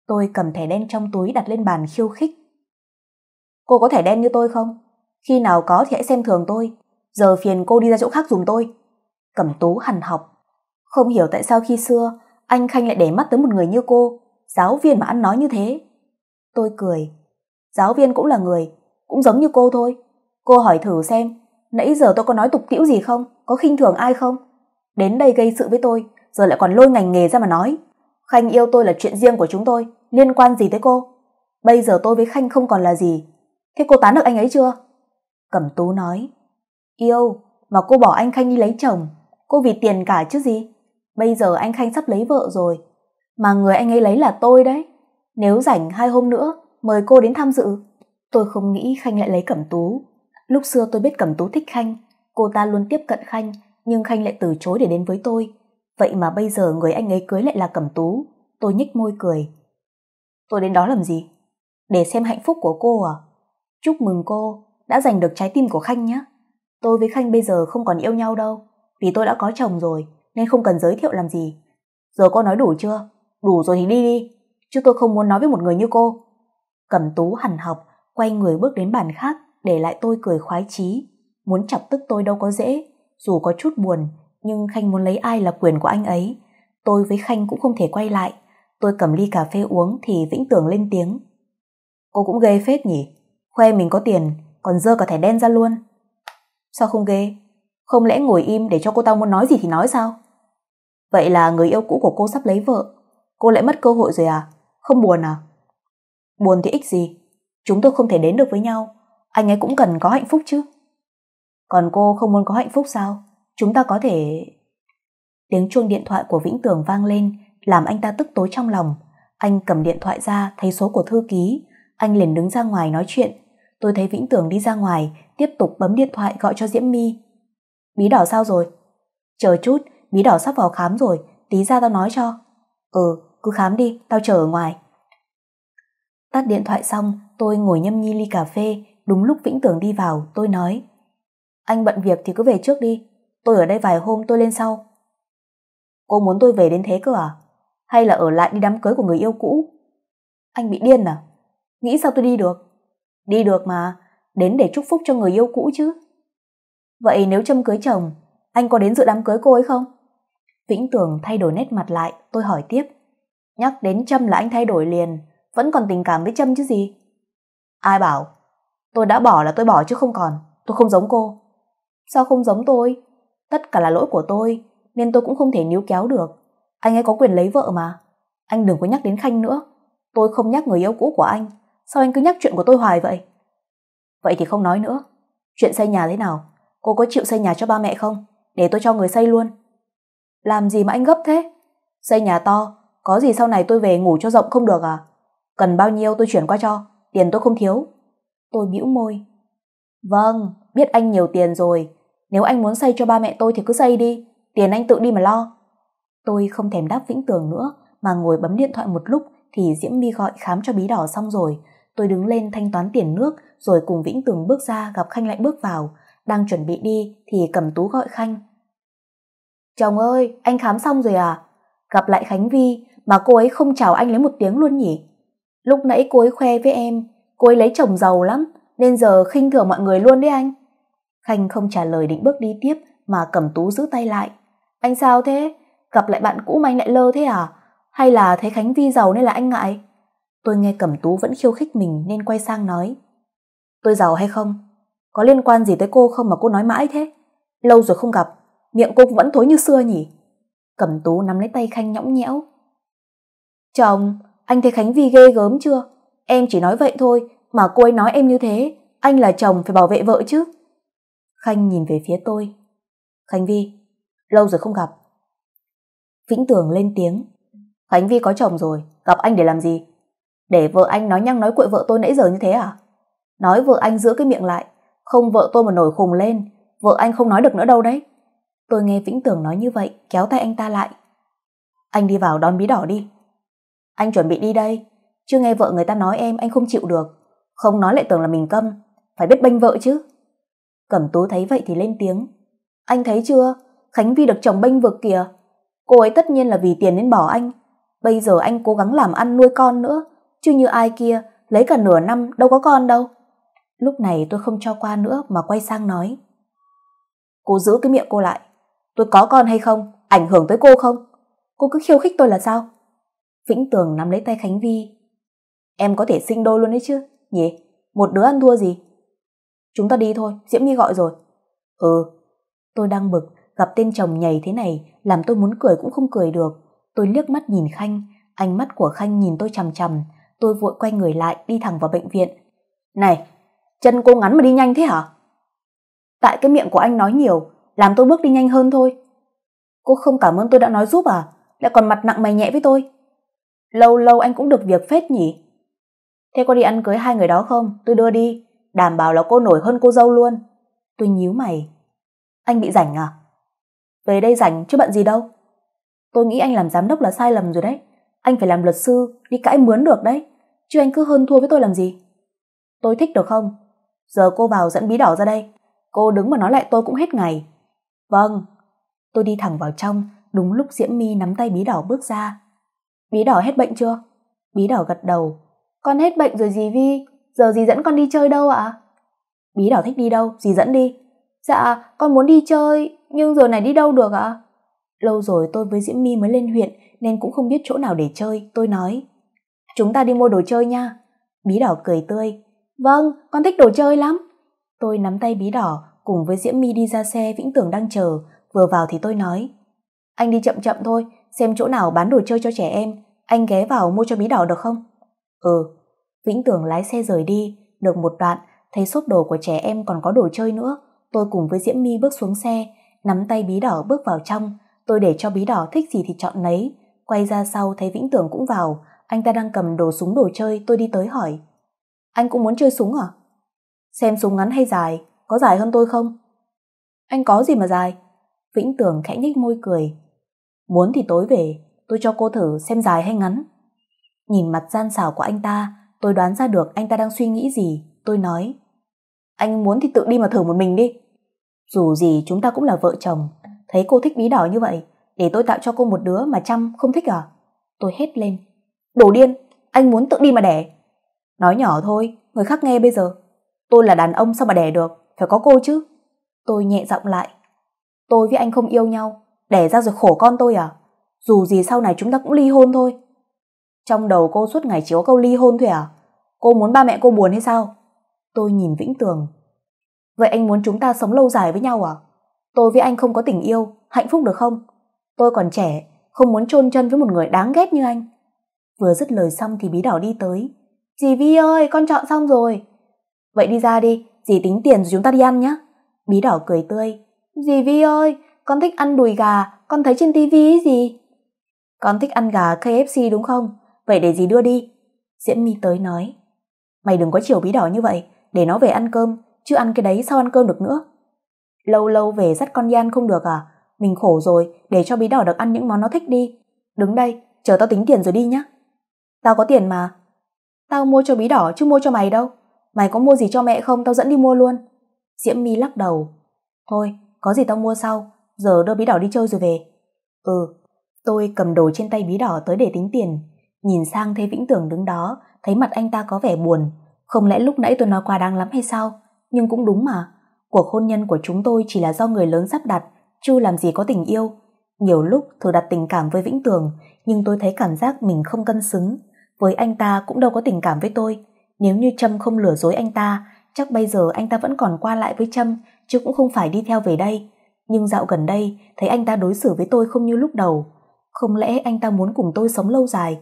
tôi cầm thẻ đen trong túi đặt lên bàn khiêu khích Cô có thể đen như tôi không? Khi nào có thì hãy xem thường tôi. Giờ phiền cô đi ra chỗ khác dùng tôi. Cẩm tú hằn học. Không hiểu tại sao khi xưa anh Khanh lại để mắt tới một người như cô, giáo viên mà ăn nói như thế. Tôi cười. Giáo viên cũng là người, cũng giống như cô thôi. Cô hỏi thử xem, nãy giờ tôi có nói tục tiễu gì không? Có khinh thường ai không? Đến đây gây sự với tôi, giờ lại còn lôi ngành nghề ra mà nói. Khanh yêu tôi là chuyện riêng của chúng tôi, liên quan gì tới cô? Bây giờ tôi với Khanh không còn là gì, Thế cô tán được anh ấy chưa? Cẩm tú nói. Yêu, mà cô bỏ anh Khanh đi lấy chồng, cô vì tiền cả chứ gì. Bây giờ anh Khanh sắp lấy vợ rồi, mà người anh ấy lấy là tôi đấy. Nếu rảnh hai hôm nữa, mời cô đến tham dự. Tôi không nghĩ Khanh lại lấy Cẩm tú. Lúc xưa tôi biết Cẩm tú thích Khanh, cô ta luôn tiếp cận Khanh, nhưng Khanh lại từ chối để đến với tôi. Vậy mà bây giờ người anh ấy cưới lại là Cẩm tú. Tôi nhích môi cười. Tôi đến đó làm gì? Để xem hạnh phúc của cô à? chúc mừng cô đã giành được trái tim của khanh nhé tôi với khanh bây giờ không còn yêu nhau đâu vì tôi đã có chồng rồi nên không cần giới thiệu làm gì giờ cô nói đủ chưa đủ rồi thì đi đi chứ tôi không muốn nói với một người như cô cẩm tú hằn học quay người bước đến bàn khác để lại tôi cười khoái chí muốn chọc tức tôi đâu có dễ dù có chút buồn nhưng khanh muốn lấy ai là quyền của anh ấy tôi với khanh cũng không thể quay lại tôi cầm ly cà phê uống thì vĩnh tường lên tiếng cô cũng ghê phết nhỉ khoe mình có tiền còn dơ cả thẻ đen ra luôn sao không ghê không lẽ ngồi im để cho cô ta muốn nói gì thì nói sao vậy là người yêu cũ của cô sắp lấy vợ cô lại mất cơ hội rồi à không buồn à buồn thì ích gì chúng tôi không thể đến được với nhau anh ấy cũng cần có hạnh phúc chứ còn cô không muốn có hạnh phúc sao chúng ta có thể tiếng chuông điện thoại của vĩnh tường vang lên làm anh ta tức tối trong lòng anh cầm điện thoại ra thấy số của thư ký anh liền đứng ra ngoài nói chuyện tôi thấy Vĩnh Tường đi ra ngoài, tiếp tục bấm điện thoại gọi cho Diễm My. Bí đỏ sao rồi? Chờ chút, bí đỏ sắp vào khám rồi, tí ra tao nói cho. Ừ, cứ khám đi, tao chờ ở ngoài. Tắt điện thoại xong, tôi ngồi nhâm nhi ly cà phê, đúng lúc Vĩnh Tường đi vào, tôi nói. Anh bận việc thì cứ về trước đi, tôi ở đây vài hôm tôi lên sau. Cô muốn tôi về đến thế cơ à? Hay là ở lại đi đám cưới của người yêu cũ? Anh bị điên à? Nghĩ sao tôi đi được? Đi được mà, đến để chúc phúc cho người yêu cũ chứ. Vậy nếu Trâm cưới chồng, anh có đến dự đám cưới cô ấy không? Vĩnh Tường thay đổi nét mặt lại, tôi hỏi tiếp. Nhắc đến Trâm là anh thay đổi liền, vẫn còn tình cảm với Trâm chứ gì. Ai bảo, tôi đã bỏ là tôi bỏ chứ không còn, tôi không giống cô. Sao không giống tôi? Tất cả là lỗi của tôi, nên tôi cũng không thể níu kéo được. Anh ấy có quyền lấy vợ mà. Anh đừng có nhắc đến Khanh nữa, tôi không nhắc người yêu cũ của anh sao anh cứ nhắc chuyện của tôi hoài vậy vậy thì không nói nữa chuyện xây nhà thế nào cô có chịu xây nhà cho ba mẹ không để tôi cho người xây luôn làm gì mà anh gấp thế xây nhà to có gì sau này tôi về ngủ cho rộng không được à cần bao nhiêu tôi chuyển qua cho tiền tôi không thiếu tôi bĩu môi vâng biết anh nhiều tiền rồi nếu anh muốn xây cho ba mẹ tôi thì cứ xây đi tiền anh tự đi mà lo tôi không thèm đáp vĩnh tường nữa mà ngồi bấm điện thoại một lúc thì diễm my gọi khám cho bí đỏ xong rồi Tôi đứng lên thanh toán tiền nước rồi cùng Vĩnh Tường bước ra gặp Khanh lại bước vào. Đang chuẩn bị đi thì cầm tú gọi Khanh. Chồng ơi, anh khám xong rồi à? Gặp lại Khánh Vi mà cô ấy không chào anh lấy một tiếng luôn nhỉ? Lúc nãy cô ấy khoe với em, cô ấy lấy chồng giàu lắm nên giờ khinh thường mọi người luôn đấy anh. Khanh không trả lời định bước đi tiếp mà cầm tú giữ tay lại. Anh sao thế? Gặp lại bạn cũ mà anh lại lơ thế à? Hay là thấy Khánh Vi giàu nên là anh ngại? Tôi nghe Cẩm Tú vẫn khiêu khích mình nên quay sang nói. Tôi giàu hay không? Có liên quan gì tới cô không mà cô nói mãi thế? Lâu rồi không gặp, miệng cô vẫn thối như xưa nhỉ? Cẩm Tú nắm lấy tay Khanh nhõng nhẽo. Chồng, anh thấy Khánh Vi ghê gớm chưa? Em chỉ nói vậy thôi, mà cô ấy nói em như thế, anh là chồng phải bảo vệ vợ chứ. Khanh nhìn về phía tôi. Khánh Vi, lâu rồi không gặp. Vĩnh Tường lên tiếng. Khánh Vi có chồng rồi, gặp anh để làm gì? để vợ anh nói nhăng nói cuội vợ tôi nãy giờ như thế à nói vợ anh giữ cái miệng lại không vợ tôi mà nổi khùng lên vợ anh không nói được nữa đâu đấy tôi nghe vĩnh tường nói như vậy kéo tay anh ta lại anh đi vào đón bí đỏ đi anh chuẩn bị đi đây chưa nghe vợ người ta nói em anh không chịu được không nói lại tưởng là mình câm phải biết bênh vợ chứ cẩm tú thấy vậy thì lên tiếng anh thấy chưa khánh vi được chồng bênh vực kìa cô ấy tất nhiên là vì tiền nên bỏ anh bây giờ anh cố gắng làm ăn nuôi con nữa chứ như ai kia lấy cả nửa năm đâu có con đâu. Lúc này tôi không cho qua nữa mà quay sang nói. Cô giữ cái miệng cô lại, tôi có con hay không, ảnh hưởng tới cô không? Cô cứ khiêu khích tôi là sao? Vĩnh Tường nắm lấy tay Khánh Vi. Em có thể sinh đôi luôn đấy chứ, nhỉ? Một đứa ăn thua gì? Chúng ta đi thôi, Diễm My gọi rồi. Ừ, tôi đang bực, gặp tên chồng nhầy thế này làm tôi muốn cười cũng không cười được. Tôi liếc mắt nhìn Khanh, ánh mắt của Khanh nhìn tôi chằm chằm, tôi vội quay người lại đi thẳng vào bệnh viện. Này, chân cô ngắn mà đi nhanh thế hả? Tại cái miệng của anh nói nhiều, làm tôi bước đi nhanh hơn thôi. Cô không cảm ơn tôi đã nói giúp à? Lại còn mặt nặng mày nhẹ với tôi. Lâu lâu anh cũng được việc phết nhỉ? Thế cô đi ăn cưới hai người đó không? Tôi đưa đi, đảm bảo là cô nổi hơn cô dâu luôn. Tôi nhíu mày. Anh bị rảnh à? Về đây rảnh chứ bận gì đâu. Tôi nghĩ anh làm giám đốc là sai lầm rồi đấy anh phải làm luật sư đi cãi mướn được đấy chứ anh cứ hơn thua với tôi làm gì tôi thích được không giờ cô vào dẫn bí đỏ ra đây cô đứng mà nói lại tôi cũng hết ngày vâng tôi đi thẳng vào trong đúng lúc diễm my nắm tay bí đỏ bước ra bí đỏ hết bệnh chưa bí đỏ gật đầu con hết bệnh rồi gì vi giờ gì dẫn con đi chơi đâu ạ à? bí đỏ thích đi đâu gì dẫn đi dạ con muốn đi chơi nhưng giờ này đi đâu được ạ à? Lâu rồi tôi với Diễm My mới lên huyện nên cũng không biết chỗ nào để chơi, tôi nói. Chúng ta đi mua đồ chơi nha. Bí đỏ cười tươi. Vâng, con thích đồ chơi lắm. Tôi nắm tay bí đỏ cùng với Diễm My đi ra xe Vĩnh Tường đang chờ. Vừa vào thì tôi nói. Anh đi chậm chậm thôi, xem chỗ nào bán đồ chơi cho trẻ em. Anh ghé vào mua cho bí đỏ được không? Ừ. Vĩnh Tường lái xe rời đi. Được một đoạn, thấy xốp đồ của trẻ em còn có đồ chơi nữa. Tôi cùng với Diễm My bước xuống xe, nắm tay bí đỏ bước vào trong Tôi để cho bí đỏ thích gì thì chọn lấy. Quay ra sau thấy Vĩnh Tưởng cũng vào. Anh ta đang cầm đồ súng đồ chơi tôi đi tới hỏi. Anh cũng muốn chơi súng à? Xem súng ngắn hay dài, có dài hơn tôi không? Anh có gì mà dài? Vĩnh Tưởng khẽ nhích môi cười. Muốn thì tối về, tôi cho cô thử xem dài hay ngắn. Nhìn mặt gian xảo của anh ta, tôi đoán ra được anh ta đang suy nghĩ gì. Tôi nói, anh muốn thì tự đi mà thử một mình đi. Dù gì chúng ta cũng là vợ chồng, thấy cô thích bí đỏ như vậy để tôi tạo cho cô một đứa mà chăm không thích à tôi hét lên đồ điên anh muốn tự đi mà đẻ nói nhỏ thôi người khác nghe bây giờ tôi là đàn ông sao mà đẻ được phải có cô chứ tôi nhẹ giọng lại tôi với anh không yêu nhau đẻ ra rồi khổ con tôi à dù gì sau này chúng ta cũng ly hôn thôi trong đầu cô suốt ngày chỉ có câu ly hôn thôi à cô muốn ba mẹ cô buồn hay sao tôi nhìn vĩnh tường vậy anh muốn chúng ta sống lâu dài với nhau à tôi với anh không có tình yêu hạnh phúc được không tôi còn trẻ không muốn chôn chân với một người đáng ghét như anh vừa dứt lời xong thì bí đỏ đi tới dì vi ơi con chọn xong rồi vậy đi ra đi dì tính tiền rồi chúng ta đi ăn nhé bí đỏ cười tươi dì vi ơi con thích ăn đùi gà con thấy trên tivi ấy gì con thích ăn gà kfc đúng không vậy để dì đưa đi diễm my tới nói mày đừng có chiều bí đỏ như vậy để nó về ăn cơm chứ ăn cái đấy sao ăn cơm được nữa Lâu lâu về dắt con gian không được à? Mình khổ rồi, để cho bí đỏ được ăn những món nó thích đi. Đứng đây, chờ tao tính tiền rồi đi nhá. Tao có tiền mà. Tao mua cho bí đỏ chứ mua cho mày đâu. Mày có mua gì cho mẹ không tao dẫn đi mua luôn. Diễm My lắc đầu. Thôi, có gì tao mua sau, giờ đưa bí đỏ đi chơi rồi về. Ừ, tôi cầm đồ trên tay bí đỏ tới để tính tiền. Nhìn sang thấy Vĩnh Tưởng đứng đó, thấy mặt anh ta có vẻ buồn. Không lẽ lúc nãy tôi nói quá đáng lắm hay sao? Nhưng cũng đúng mà, Cuộc hôn nhân của chúng tôi chỉ là do người lớn sắp đặt, chứ làm gì có tình yêu. Nhiều lúc thử đặt tình cảm với Vĩnh Tường, nhưng tôi thấy cảm giác mình không cân xứng. Với anh ta cũng đâu có tình cảm với tôi. Nếu như Trâm không lừa dối anh ta, chắc bây giờ anh ta vẫn còn qua lại với Trâm, chứ cũng không phải đi theo về đây. Nhưng dạo gần đây, thấy anh ta đối xử với tôi không như lúc đầu. Không lẽ anh ta muốn cùng tôi sống lâu dài?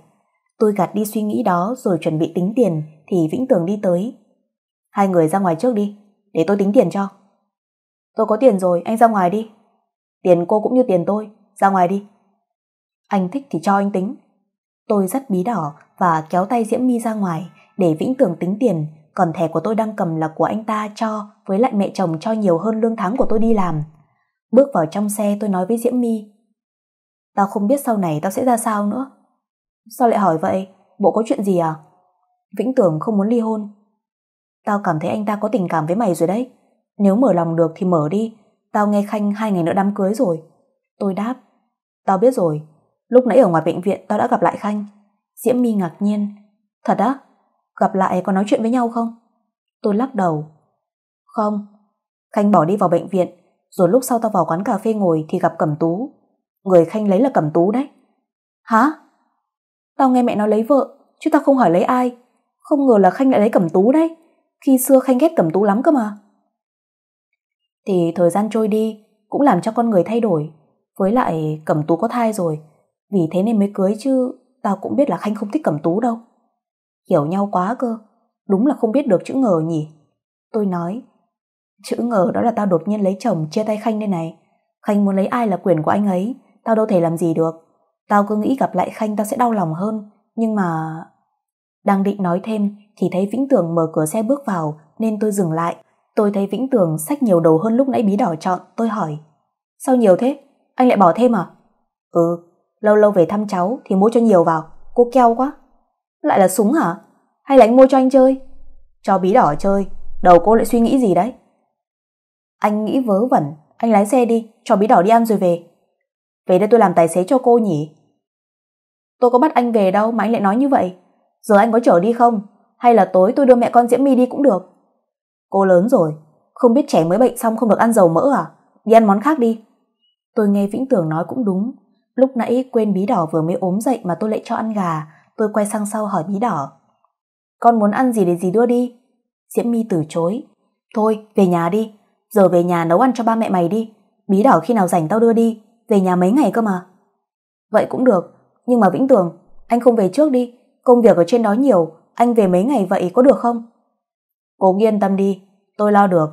Tôi gạt đi suy nghĩ đó rồi chuẩn bị tính tiền thì Vĩnh Tường đi tới. Hai người ra ngoài trước đi, để tôi tính tiền cho tôi có tiền rồi anh ra ngoài đi tiền cô cũng như tiền tôi ra ngoài đi anh thích thì cho anh tính tôi rất bí đỏ và kéo tay diễm my ra ngoài để vĩnh tường tính tiền còn thẻ của tôi đang cầm là của anh ta cho với lại mẹ chồng cho nhiều hơn lương tháng của tôi đi làm bước vào trong xe tôi nói với diễm my tao không biết sau này tao sẽ ra sao nữa sao lại hỏi vậy bộ có chuyện gì à vĩnh tường không muốn ly hôn Tao cảm thấy anh ta có tình cảm với mày rồi đấy. Nếu mở lòng được thì mở đi. Tao nghe Khanh hai ngày nữa đám cưới rồi. Tôi đáp. Tao biết rồi. Lúc nãy ở ngoài bệnh viện tao đã gặp lại Khanh. Diễm My ngạc nhiên. Thật á? Gặp lại có nói chuyện với nhau không? Tôi lắc đầu. Không. Khanh bỏ đi vào bệnh viện. Rồi lúc sau tao vào quán cà phê ngồi thì gặp Cẩm Tú. Người Khanh lấy là Cẩm Tú đấy. Hả? Tao nghe mẹ nó lấy vợ, chứ tao không hỏi lấy ai. Không ngờ là Khanh lại lấy Cẩm Tú đấy khi xưa khanh ghét cẩm tú lắm cơ mà thì thời gian trôi đi cũng làm cho con người thay đổi với lại cẩm tú có thai rồi vì thế nên mới cưới chứ tao cũng biết là khanh không thích cẩm tú đâu hiểu nhau quá cơ đúng là không biết được chữ ngờ nhỉ tôi nói chữ ngờ đó là tao đột nhiên lấy chồng chia tay khanh đây này khanh muốn lấy ai là quyền của anh ấy tao đâu thể làm gì được tao cứ nghĩ gặp lại khanh tao sẽ đau lòng hơn nhưng mà đang định nói thêm thì thấy Vĩnh Tường mở cửa xe bước vào nên tôi dừng lại. Tôi thấy Vĩnh Tường sách nhiều đầu hơn lúc nãy bí đỏ chọn, tôi hỏi. Sao nhiều thế? Anh lại bỏ thêm à? Ừ, lâu lâu về thăm cháu thì mua cho nhiều vào, cô keo quá. Lại là súng hả? Hay là anh mua cho anh chơi? Cho bí đỏ chơi, đầu cô lại suy nghĩ gì đấy? Anh nghĩ vớ vẩn, anh lái xe đi, cho bí đỏ đi ăn rồi về. Về đây tôi làm tài xế cho cô nhỉ? Tôi có bắt anh về đâu mà anh lại nói như vậy. Giờ anh có chở đi không? hay là tối tôi đưa mẹ con diễm my đi cũng được cô lớn rồi không biết trẻ mới bệnh xong không được ăn dầu mỡ à đi ăn món khác đi tôi nghe vĩnh tường nói cũng đúng lúc nãy quên bí đỏ vừa mới ốm dậy mà tôi lại cho ăn gà tôi quay sang sau hỏi bí đỏ con muốn ăn gì để gì đưa đi diễm my từ chối thôi về nhà đi giờ về nhà nấu ăn cho ba mẹ mày đi bí đỏ khi nào rảnh tao đưa đi về nhà mấy ngày cơ mà vậy cũng được nhưng mà vĩnh tường anh không về trước đi công việc ở trên đó nhiều anh về mấy ngày vậy có được không? Cố yên tâm đi, tôi lo được.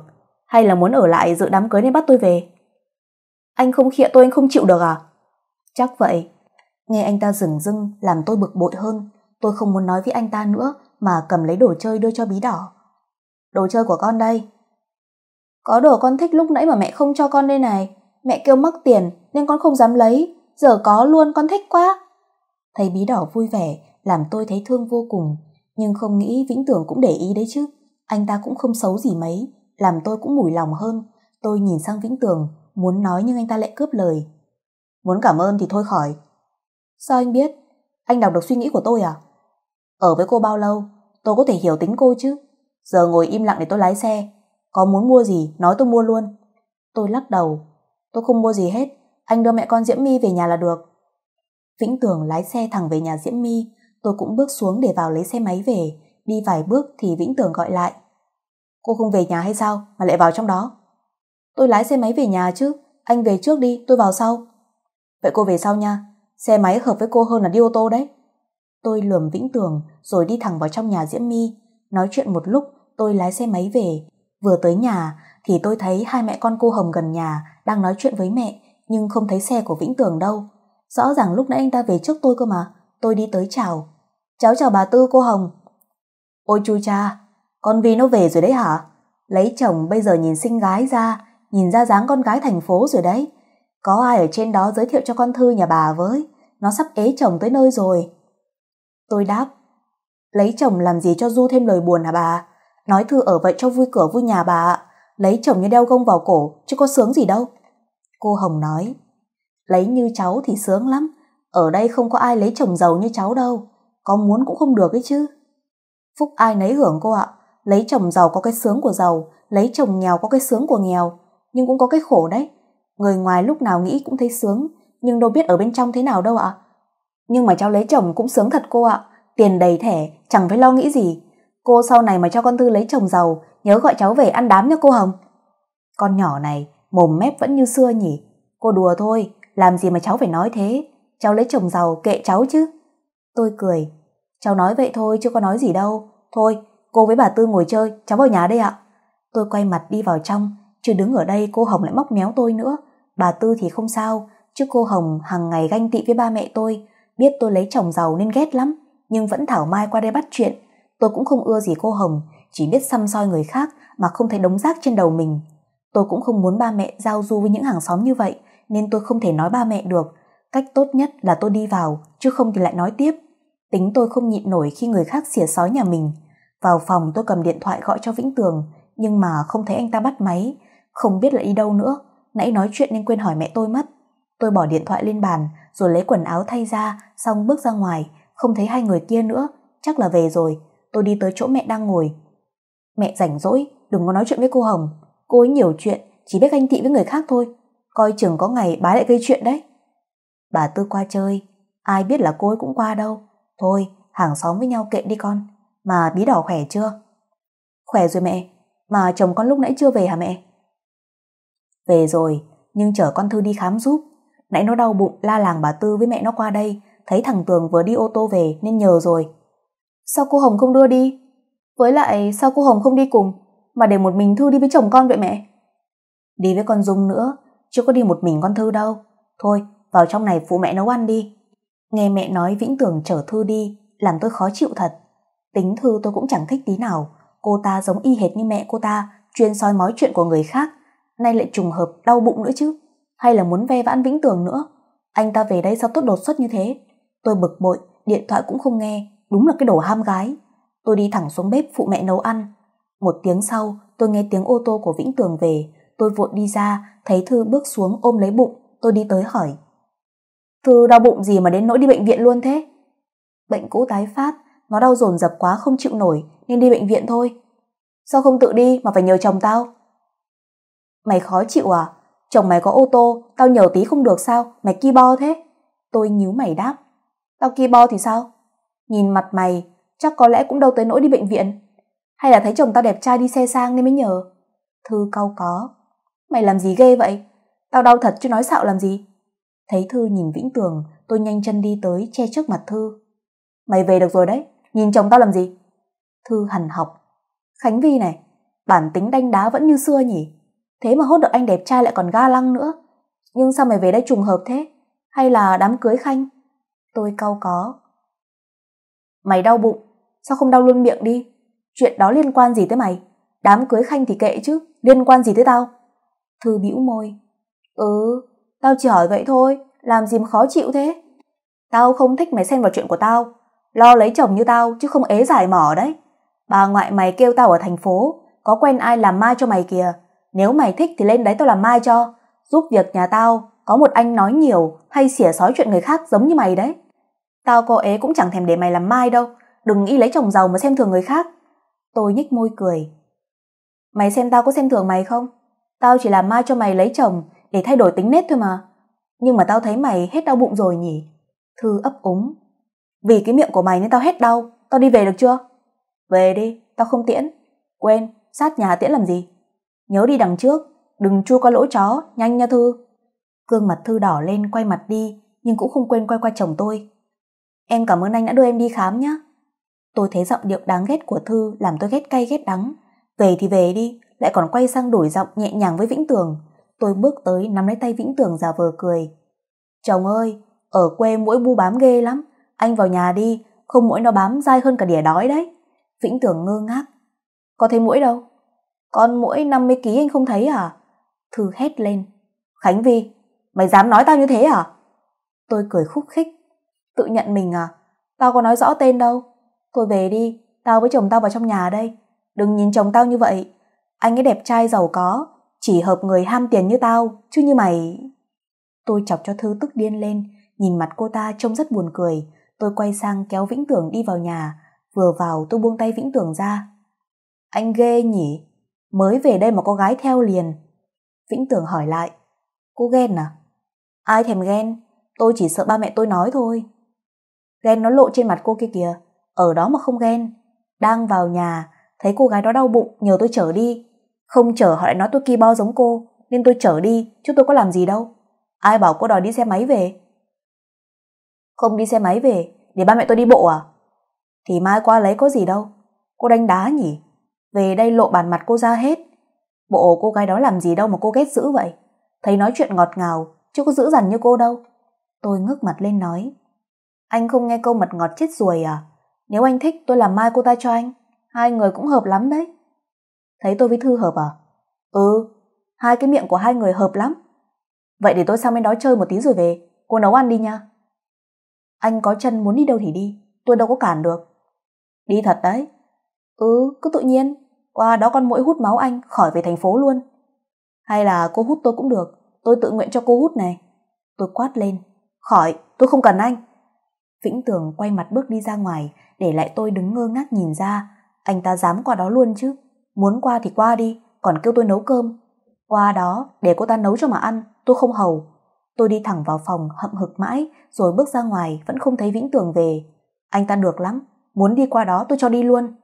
Hay là muốn ở lại dự đám cưới nên bắt tôi về? Anh không khịa tôi anh không chịu được à? Chắc vậy. Nghe anh ta rừng rưng làm tôi bực bội hơn. Tôi không muốn nói với anh ta nữa mà cầm lấy đồ chơi đưa cho bí đỏ. Đồ chơi của con đây. Có đồ con thích lúc nãy mà mẹ không cho con đây này. Mẹ kêu mắc tiền nên con không dám lấy. Giờ có luôn con thích quá. Thấy bí đỏ vui vẻ làm tôi thấy thương vô cùng nhưng không nghĩ Vĩnh Tưởng cũng để ý đấy chứ. Anh ta cũng không xấu gì mấy, làm tôi cũng mùi lòng hơn. Tôi nhìn sang Vĩnh Tường, muốn nói nhưng anh ta lại cướp lời. Muốn cảm ơn thì thôi khỏi. Sao anh biết? Anh đọc được suy nghĩ của tôi à? Ở với cô bao lâu? Tôi có thể hiểu tính cô chứ. Giờ ngồi im lặng để tôi lái xe. Có muốn mua gì, nói tôi mua luôn. Tôi lắc đầu. Tôi không mua gì hết. Anh đưa mẹ con Diễm My về nhà là được. Vĩnh Tường lái xe thẳng về nhà Diễm My Tôi cũng bước xuống để vào lấy xe máy về, đi vài bước thì Vĩnh Tường gọi lại. Cô không về nhà hay sao mà lại vào trong đó? Tôi lái xe máy về nhà chứ, anh về trước đi, tôi vào sau. Vậy cô về sau nha, xe máy hợp với cô hơn là đi ô tô đấy. Tôi lườm Vĩnh Tường rồi đi thẳng vào trong nhà Diễm My. Nói chuyện một lúc, tôi lái xe máy về. Vừa tới nhà thì tôi thấy hai mẹ con cô Hồng gần nhà đang nói chuyện với mẹ nhưng không thấy xe của Vĩnh Tường đâu. Rõ ràng lúc nãy anh ta về trước tôi cơ mà. Tôi đi tới chào, cháu chào bà Tư cô Hồng. Ôi chú cha, con Vi nó về rồi đấy hả? Lấy chồng bây giờ nhìn xinh gái ra, nhìn ra dáng con gái thành phố rồi đấy. Có ai ở trên đó giới thiệu cho con Thư nhà bà với, nó sắp ế chồng tới nơi rồi. Tôi đáp, lấy chồng làm gì cho Du thêm lời buồn hả bà? Nói Thư ở vậy cho vui cửa vui nhà bà ạ, lấy chồng như đeo gông vào cổ, chứ có sướng gì đâu. Cô Hồng nói, lấy như cháu thì sướng lắm, ở đây không có ai lấy chồng giàu như cháu đâu có muốn cũng không được ấy chứ phúc ai nấy hưởng cô ạ lấy chồng giàu có cái sướng của giàu lấy chồng nghèo có cái sướng của nghèo nhưng cũng có cái khổ đấy người ngoài lúc nào nghĩ cũng thấy sướng nhưng đâu biết ở bên trong thế nào đâu ạ nhưng mà cháu lấy chồng cũng sướng thật cô ạ tiền đầy thẻ chẳng phải lo nghĩ gì cô sau này mà cho con tư lấy chồng giàu nhớ gọi cháu về ăn đám nhá cô hồng con nhỏ này mồm mép vẫn như xưa nhỉ cô đùa thôi làm gì mà cháu phải nói thế cháu lấy chồng giàu kệ cháu chứ Tôi cười. Cháu nói vậy thôi chứ có nói gì đâu. Thôi, cô với bà Tư ngồi chơi, cháu vào nhà đây ạ. Tôi quay mặt đi vào trong, chứ đứng ở đây cô Hồng lại móc méo tôi nữa. Bà Tư thì không sao, chứ cô Hồng hàng ngày ganh tị với ba mẹ tôi. Biết tôi lấy chồng giàu nên ghét lắm, nhưng vẫn thảo mai qua đây bắt chuyện. Tôi cũng không ưa gì cô Hồng, chỉ biết xăm soi người khác mà không thấy đống rác trên đầu mình. Tôi cũng không muốn ba mẹ giao du với những hàng xóm như vậy, nên tôi không thể nói ba mẹ được. Cách tốt nhất là tôi đi vào, chứ không thì lại nói tiếp. Tính tôi không nhịn nổi khi người khác xỉa sói nhà mình. Vào phòng tôi cầm điện thoại gọi cho Vĩnh Tường, nhưng mà không thấy anh ta bắt máy, không biết là đi đâu nữa. Nãy nói chuyện nên quên hỏi mẹ tôi mất. Tôi bỏ điện thoại lên bàn, rồi lấy quần áo thay ra, xong bước ra ngoài, không thấy hai người kia nữa, chắc là về rồi. Tôi đi tới chỗ mẹ đang ngồi. Mẹ rảnh rỗi, đừng có nói chuyện với cô Hồng. Cô ấy nhiều chuyện, chỉ biết anh tị với người khác thôi. Coi chừng có ngày bá lại gây chuyện đấy. Bà Tư qua chơi, ai biết là cô ấy cũng qua đâu. Thôi, hàng xóm với nhau kệ đi con. Mà bí đỏ khỏe chưa? Khỏe rồi mẹ, mà chồng con lúc nãy chưa về hả mẹ? Về rồi, nhưng chở con Thư đi khám giúp. Nãy nó đau bụng la làng bà Tư với mẹ nó qua đây, thấy thằng Tường vừa đi ô tô về nên nhờ rồi. Sao cô Hồng không đưa đi? Với lại sao cô Hồng không đi cùng, mà để một mình Thư đi với chồng con vậy mẹ? Đi với con Dung nữa, chưa có đi một mình con Thư đâu. Thôi, vào trong này phụ mẹ nấu ăn đi. Nghe mẹ nói Vĩnh Tường chở Thư đi, làm tôi khó chịu thật. Tính Thư tôi cũng chẳng thích tí nào, cô ta giống y hệt như mẹ cô ta, chuyên soi mói chuyện của người khác, nay lại trùng hợp đau bụng nữa chứ, hay là muốn ve vãn Vĩnh Tường nữa. Anh ta về đây sao tốt đột xuất như thế? Tôi bực bội, điện thoại cũng không nghe, đúng là cái đồ ham gái. Tôi đi thẳng xuống bếp phụ mẹ nấu ăn. Một tiếng sau, tôi nghe tiếng ô tô của Vĩnh Tường về, tôi vội đi ra, thấy Thư bước xuống ôm lấy bụng, tôi đi tới hỏi, Thư đau bụng gì mà đến nỗi đi bệnh viện luôn thế? Bệnh cũ tái phát, nó đau dồn dập quá không chịu nổi nên đi bệnh viện thôi. Sao không tự đi mà phải nhờ chồng tao? Mày khó chịu à? Chồng mày có ô tô, tao nhờ tí không được sao? Mày ki bo thế? Tôi nhíu mày đáp. Tao ki bo thì sao? Nhìn mặt mày, chắc có lẽ cũng đâu tới nỗi đi bệnh viện. Hay là thấy chồng tao đẹp trai đi xe sang nên mới nhờ? Thư cau có. Mày làm gì ghê vậy? Tao đau thật chứ nói xạo làm gì? Thấy Thư nhìn Vĩnh Tường, tôi nhanh chân đi tới che trước mặt Thư. Mày về được rồi đấy, nhìn chồng tao làm gì? Thư hằn học. Khánh Vi này, bản tính đanh đá vẫn như xưa nhỉ? Thế mà hốt được anh đẹp trai lại còn ga lăng nữa. Nhưng sao mày về đây trùng hợp thế? Hay là đám cưới Khanh? Tôi cau có. Mày đau bụng, sao không đau luôn miệng đi? Chuyện đó liên quan gì tới mày? Đám cưới Khanh thì kệ chứ, liên quan gì tới tao? Thư bĩu môi. Ừ, tao chỉ hỏi vậy thôi làm gì mà khó chịu thế tao không thích mày xen vào chuyện của tao lo lấy chồng như tao chứ không ế giải mỏ đấy bà ngoại mày kêu tao ở thành phố có quen ai làm mai cho mày kìa nếu mày thích thì lên đấy tao làm mai cho giúp việc nhà tao có một anh nói nhiều hay xỉa sói chuyện người khác giống như mày đấy tao có ế cũng chẳng thèm để mày làm mai đâu đừng nghĩ lấy chồng giàu mà xem thường người khác tôi nhếch môi cười mày xem tao có xem thường mày không tao chỉ làm mai cho mày lấy chồng để thay đổi tính nết thôi mà nhưng mà tao thấy mày hết đau bụng rồi nhỉ thư ấp úng vì cái miệng của mày nên tao hết đau tao đi về được chưa về đi tao không tiễn quên sát nhà tiễn làm gì nhớ đi đằng trước đừng chua qua lỗ chó nhanh nha thư Cương mặt thư đỏ lên quay mặt đi nhưng cũng không quên quay qua chồng tôi em cảm ơn anh đã đưa em đi khám nhé tôi thấy giọng điệu đáng ghét của thư làm tôi ghét cay ghét đắng về thì về đi lại còn quay sang đổi giọng nhẹ nhàng với vĩnh tường tôi bước tới nắm lấy tay Vĩnh Tường giả vờ cười. Chồng ơi, ở quê mũi bu bám ghê lắm, anh vào nhà đi, không mũi nó bám dai hơn cả đỉa đói đấy. Vĩnh Tường ngơ ngác. Có thấy mũi đâu? Con mũi 50 ký anh không thấy à? Thư hét lên. Khánh Vi, mày dám nói tao như thế à? Tôi cười khúc khích. Tự nhận mình à? Tao có nói rõ tên đâu. Thôi về đi, tao với chồng tao vào trong nhà đây. Đừng nhìn chồng tao như vậy. Anh ấy đẹp trai giàu có, chỉ hợp người ham tiền như tao, chứ như mày... Tôi chọc cho Thư tức điên lên, nhìn mặt cô ta trông rất buồn cười. Tôi quay sang kéo Vĩnh Tưởng đi vào nhà, vừa vào tôi buông tay Vĩnh Tưởng ra. Anh ghê nhỉ, mới về đây mà có gái theo liền. Vĩnh Tưởng hỏi lại, cô ghen à? Ai thèm ghen, tôi chỉ sợ ba mẹ tôi nói thôi. Ghen nó lộ trên mặt cô kia kìa, ở đó mà không ghen. Đang vào nhà, thấy cô gái đó đau bụng, nhờ tôi chở đi, không chở họ lại nói tôi kỳ bo giống cô nên tôi chở đi chứ tôi có làm gì đâu ai bảo cô đòi đi xe máy về không đi xe máy về để ba mẹ tôi đi bộ à thì mai qua lấy có gì đâu cô đánh đá nhỉ về đây lộ bàn mặt cô ra hết bộ cô gái đó làm gì đâu mà cô ghét dữ vậy thấy nói chuyện ngọt ngào chứ có dữ dằn như cô đâu tôi ngước mặt lên nói anh không nghe câu mật ngọt chết ruồi à nếu anh thích tôi làm mai cô ta cho anh hai người cũng hợp lắm đấy Thấy tôi với Thư hợp à? Ừ, hai cái miệng của hai người hợp lắm. Vậy để tôi sang bên đó chơi một tí rồi về, cô nấu ăn đi nha. Anh có chân muốn đi đâu thì đi, tôi đâu có cản được. Đi thật đấy. Ừ, cứ tự nhiên, qua đó con mũi hút máu anh khỏi về thành phố luôn. Hay là cô hút tôi cũng được, tôi tự nguyện cho cô hút này. Tôi quát lên, khỏi, tôi không cần anh. Vĩnh Tường quay mặt bước đi ra ngoài, để lại tôi đứng ngơ ngác nhìn ra, anh ta dám qua đó luôn chứ. Muốn qua thì qua đi, còn kêu tôi nấu cơm. Qua đó, để cô ta nấu cho mà ăn, tôi không hầu. Tôi đi thẳng vào phòng hậm hực mãi, rồi bước ra ngoài vẫn không thấy Vĩnh Tường về. Anh ta được lắm, muốn đi qua đó tôi cho đi luôn.